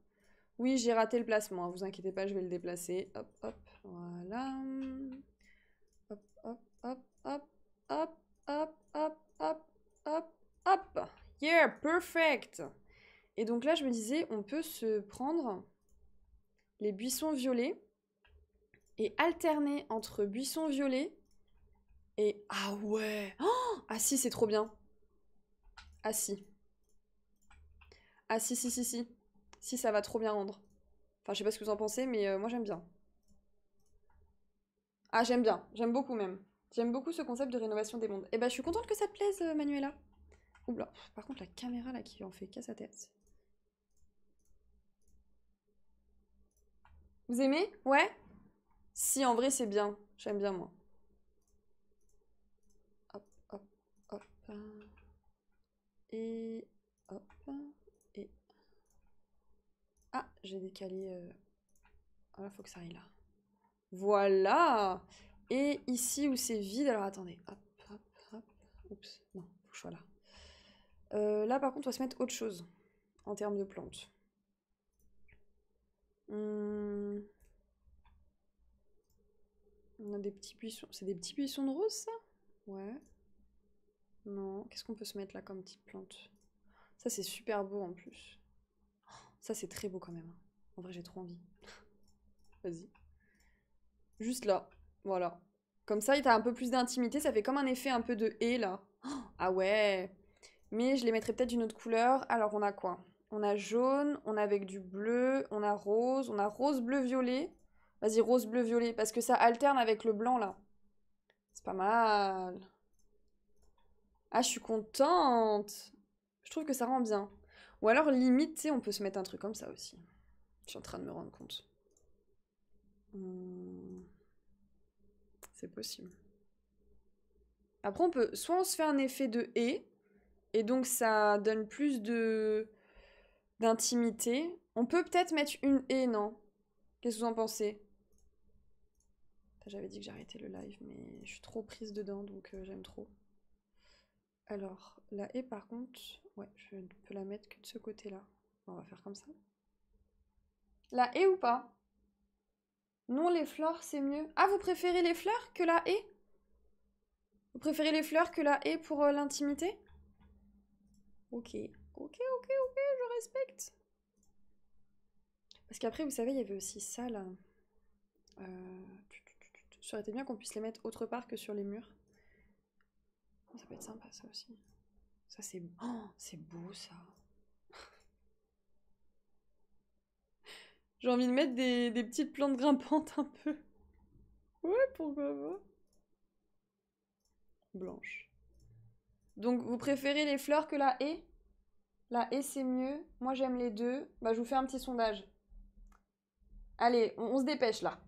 Oui, j'ai raté le placement. Hein, vous inquiétez pas, je vais le déplacer. Hop, hop, voilà. Hop, hop, hop, hop, hop, hop, hop, hop, hop, hop. Yeah, perfect. Et donc là, je me disais, on peut se prendre les buissons violets et alterner entre buisson violet et ah ouais oh, ah si c'est trop bien ah si ah si si si si si ça va trop bien rendre enfin je sais pas ce que vous en pensez mais euh, moi j'aime bien ah j'aime bien j'aime beaucoup même j'aime beaucoup ce concept de rénovation des mondes et eh bah ben, je suis contente que ça te plaise euh, Manuela là par contre la caméra là qui en fait casse sa tête vous aimez ouais si, en vrai, c'est bien. J'aime bien, moi. Hop, hop, hop. Et hop. Et... Ah, j'ai décalé... Ah, Ah, faut que ça aille là. Voilà Et ici, où c'est vide... Alors, attendez. Hop, hop, hop. Oups, non, faut que je là. Euh, là, par contre, on va se mettre autre chose en termes de plantes. Hum... On a des petits buissons. C'est des petits buissons de rose, ça Ouais. Non. Qu'est-ce qu'on peut se mettre là comme petite plante Ça, c'est super beau en plus. Ça, c'est très beau quand même. En vrai, j'ai trop envie. Vas-y. Juste là. Voilà. Comme ça, il t'a un peu plus d'intimité. Ça fait comme un effet un peu de haie, là. ah ouais Mais je les mettrais peut-être d'une autre couleur. Alors, on a quoi On a jaune, on a avec du bleu, on a rose, on a rose, bleu, violet. Vas-y, rose, bleu, violet, parce que ça alterne avec le blanc, là. C'est pas mal. Ah, je suis contente. Je trouve que ça rend bien. Ou alors, limite, on peut se mettre un truc comme ça aussi. Je suis en train de me rendre compte. Hmm. C'est possible. Après, on peut... Soit on se fait un effet de « et », et donc ça donne plus de d'intimité. On peut peut-être mettre une et », non Qu'est-ce que vous en pensez j'avais dit que j'arrêtais le live, mais je suis trop prise dedans, donc euh, j'aime trop. Alors, la haie par contre, ouais, je ne peux la mettre que de ce côté-là. On va faire comme ça. La haie ou pas Non, les fleurs, c'est mieux. Ah, vous préférez les fleurs que la haie Vous préférez les fleurs que la haie pour euh, l'intimité Ok, ok, ok, ok, je respecte. Parce qu'après, vous savez, il y avait aussi ça, là. Euh ça aurait été bien qu'on puisse les mettre autre part que sur les murs. Oh, ça peut être sympa, ça aussi. Ça, c'est... Oh, beau, ça. J'ai envie de mettre des, petites plantes grimpantes un peu. Ouais, pourquoi pas. Blanche. Donc, vous préférez les fleurs que la haie La haie, c'est mieux. Moi, j'aime les deux. Bah, je vous fais un petit sondage. Allez, on se dépêche, là.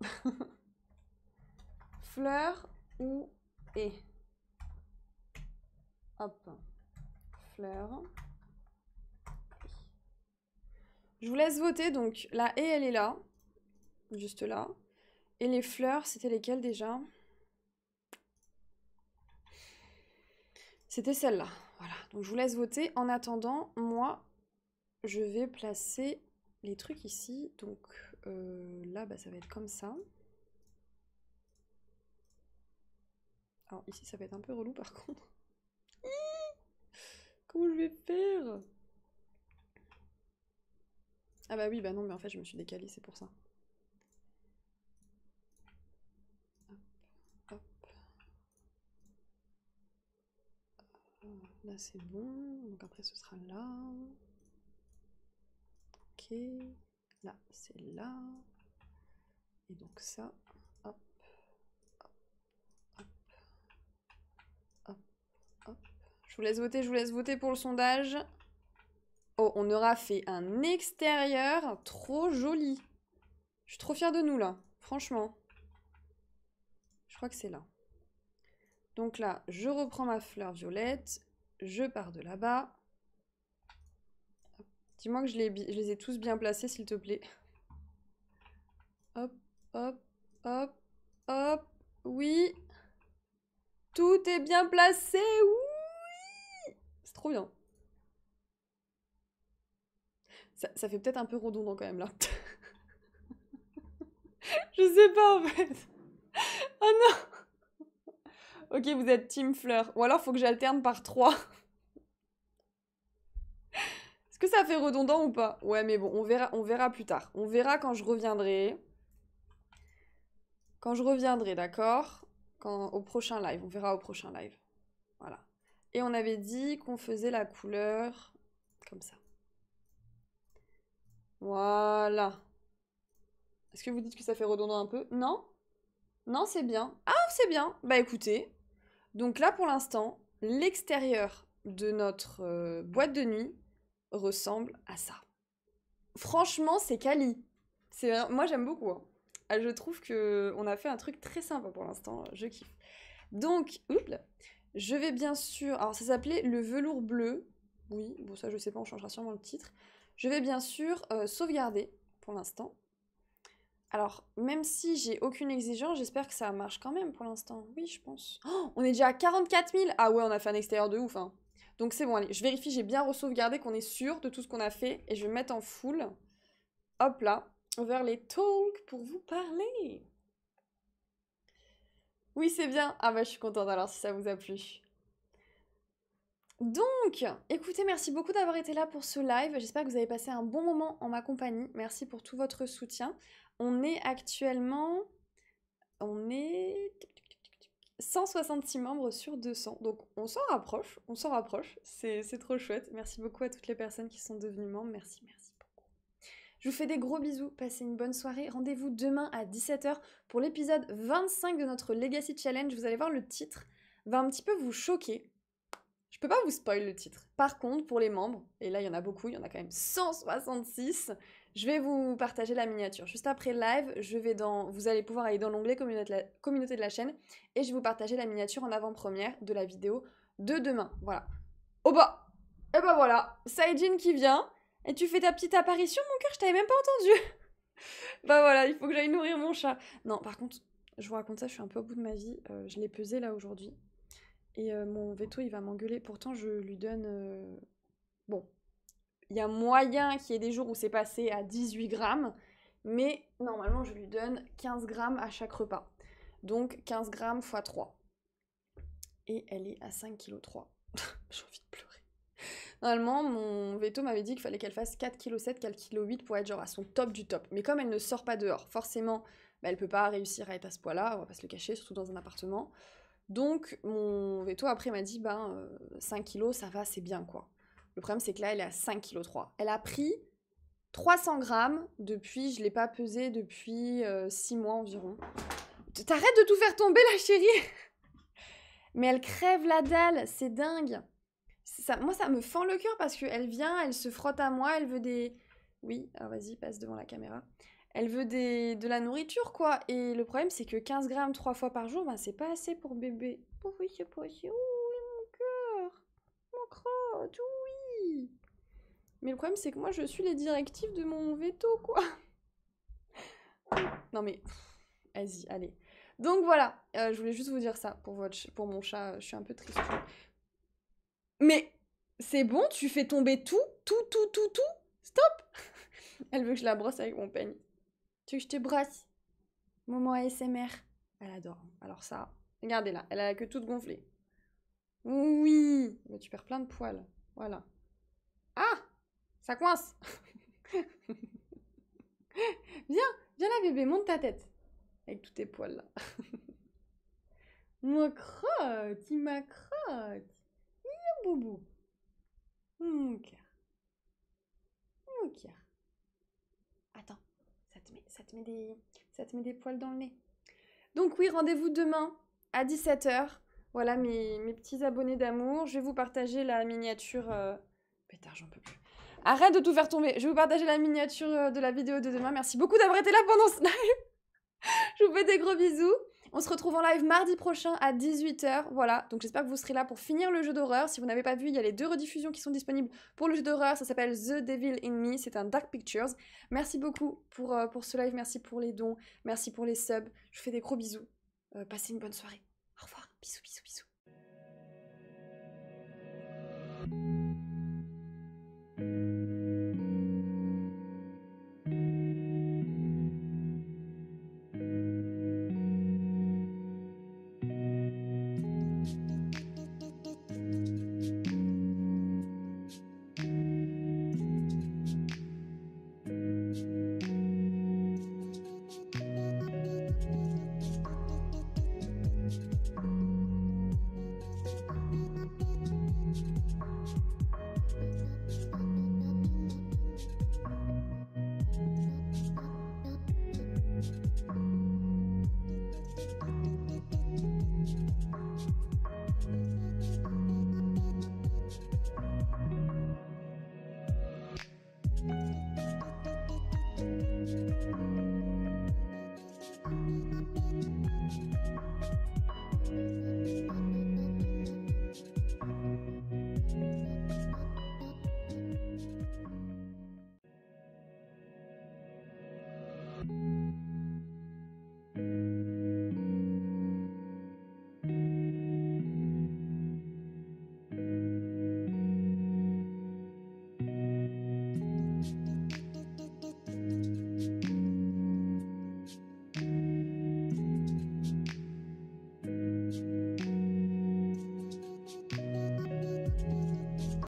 Fleurs ou et. Hop. Fleur. Je vous laisse voter. Donc, la et, elle est là. Juste là. Et les fleurs, c'était lesquelles déjà C'était celle-là. Voilà. Donc, je vous laisse voter. En attendant, moi, je vais placer les trucs ici. Donc, euh, là, bah, ça va être comme ça. Alors ici ça va être un peu relou par contre. Comment je vais faire Ah bah oui, bah non, mais en fait je me suis décalée, c'est pour ça. Là c'est bon, donc après ce sera là. Ok, là c'est là. Et donc ça, Je vous laisse voter, je vous laisse voter pour le sondage. Oh, on aura fait un extérieur trop joli. Je suis trop fière de nous, là. Franchement. Je crois que c'est là. Donc là, je reprends ma fleur violette. Je pars de là-bas. Dis-moi que je les, ai tous bien placés, s'il te plaît. Hop, hop, hop, hop. Oui. Tout est bien placé. Ouh trop bien. Ça, fait peut-être un peu redondant quand même là. Je sais pas en fait. Oh non Ok, vous êtes team fleur. Ou alors faut que j'alterne par 3. Est-ce que ça fait redondant ou pas Ouais, mais bon, on verra, on verra plus tard. On verra quand je reviendrai. Quand je reviendrai, d'accord Au prochain live. On verra au prochain live. Voilà. Et on avait dit qu'on faisait la couleur comme ça. Voilà. Est-ce que vous dites que ça fait redondant un peu Non Non, c'est bien. Ah, c'est bien. Bah écoutez. Donc là, pour l'instant, l'extérieur de notre euh, boîte de nuit ressemble à ça. Franchement, c'est quali. C'est moi j'aime beaucoup. Hein. Ah, je trouve qu'on a fait un truc très sympa pour l'instant, je kiffe. Donc, oups, je vais bien sûr... Alors ça s'appelait Le velours bleu. Oui, bon ça je sais pas, on changera sûrement le titre. Je vais bien sûr euh, sauvegarder pour l'instant. Alors, même si j'ai aucune exigence, j'espère que ça marche quand même pour l'instant. Oui, je pense. Oh, on est déjà à 44 000 Ah ouais, on a fait un extérieur de ouf. Hein. Donc c'est bon, allez, je vérifie, j'ai bien re-sauvegardé, qu'on est sûr de tout ce qu'on a fait. Et je vais mettre en full. Hop là, vers les talks pour vous parler. Oui, c'est bien. Ah bah je suis contente alors si ça vous a plu. Donc, écoutez, merci beaucoup d'avoir été là pour ce live. J'espère que vous avez passé un bon moment en ma compagnie. Merci pour tout votre soutien. On est actuellement... On est... 166 membres sur 200. Donc on s'en rapproche, on s'en rapproche. C'est trop chouette. Merci beaucoup à toutes les personnes qui sont devenues membres. Merci, merci. Je vous fais des gros bisous, passez une bonne soirée. Rendez-vous demain à 17h pour l'épisode 25 de notre Legacy Challenge. Vous allez voir, le titre va un petit peu vous choquer. Je peux pas vous spoil le titre. Par contre, pour les membres, et là il y en a beaucoup, il y en a quand même 166, je vais vous partager la miniature. Juste après live, je vais dans, vous allez pouvoir aller dans l'onglet communauté de la chaîne et je vais vous partager la miniature en avant-première de la vidéo de demain. Voilà. Oh bas Et eh bah voilà, Saijin qui vient et tu fais ta petite apparition, mon cœur, je t'avais même pas entendu. bah voilà, il faut que j'aille nourrir mon chat. Non, par contre, je vous raconte ça, je suis un peu au bout de ma vie. Euh, je l'ai pesé là aujourd'hui. Et euh, mon veto, il va m'engueuler. Pourtant, je lui donne. Euh, bon. Il y a moyen qu'il y ait des jours où c'est passé à 18 grammes. Mais normalement, je lui donne 15 grammes à chaque repas. Donc 15 grammes x 3. Et elle est à 5,3 kg. J'ai envie de pleurer. Normalement, mon veto m'avait dit qu'il fallait qu'elle fasse 4,7 kg, 4,8 kg pour être genre à son top du top. Mais comme elle ne sort pas dehors, forcément, elle bah, elle peut pas réussir à être à ce poids-là, on va pas se le cacher, surtout dans un appartement. Donc, mon veto après m'a dit, ben, 5 euh, kg, ça va, c'est bien quoi. Le problème, c'est que là, elle est à 5 kg 3. Elle a pris 300 grammes depuis, je l'ai pas pesé depuis 6 euh, mois environ. T'arrêtes de tout faire tomber, la chérie Mais elle crève la dalle, c'est dingue moi, ça me fend le cœur parce qu'elle vient, elle se frotte à moi, elle veut des. Oui, alors vas-y, passe devant la caméra. Elle veut des, de la nourriture, quoi. Et le problème, c'est que 15 grammes trois fois par jour, ben, c'est pas assez pour bébé. Oh oui, c'est pas mon cœur. Mon crotte, oui. Mais le problème, c'est que moi, je suis les directives de mon veto, quoi. non, mais. Vas-y, allez. Donc voilà, euh, je voulais juste vous dire ça pour, votre, pour mon chat. Je suis un peu triste. Mais c'est bon, tu fais tomber tout, tout, tout, tout, tout. Stop Elle veut que je la brosse avec mon peigne. Tu veux que je te brosse Moment ASMR. Elle adore. Hein. Alors ça, regardez-la, elle a la queue toute gonflée. Oui Mais tu perds plein de poils. Voilà. Ah Ça coince Viens, viens là bébé, monte ta tête. Avec tous tes poils là. Moi crotte, il ma crotte boubou. Attends, ça te, met, ça, te met des, ça met des poils dans le nez. Donc oui, rendez-vous demain à 17h. Voilà mes, petits abonnés d'amour. Je vais vous partager la miniature... Euh, j'en peux plus. Arrête de tout faire tomber. Je vais vous partager la miniature euh, de la vidéo de demain. Merci beaucoup d'avoir été là pendant ce Je vous fais des gros bisous. On se retrouve en live mardi prochain à 18h. Voilà, donc j'espère que vous serez là pour finir le jeu d'horreur. Si vous n'avez pas vu, il y a les deux rediffusions qui sont disponibles pour le jeu d'horreur. Ça s'appelle The Devil in Me. C'est un Dark Pictures. Merci beaucoup pour, euh, pour ce live. Merci pour les dons. Merci pour les subs. Je vous fais des gros bisous. Euh, passez une bonne soirée. Au revoir. Bisous, bisous, bisous.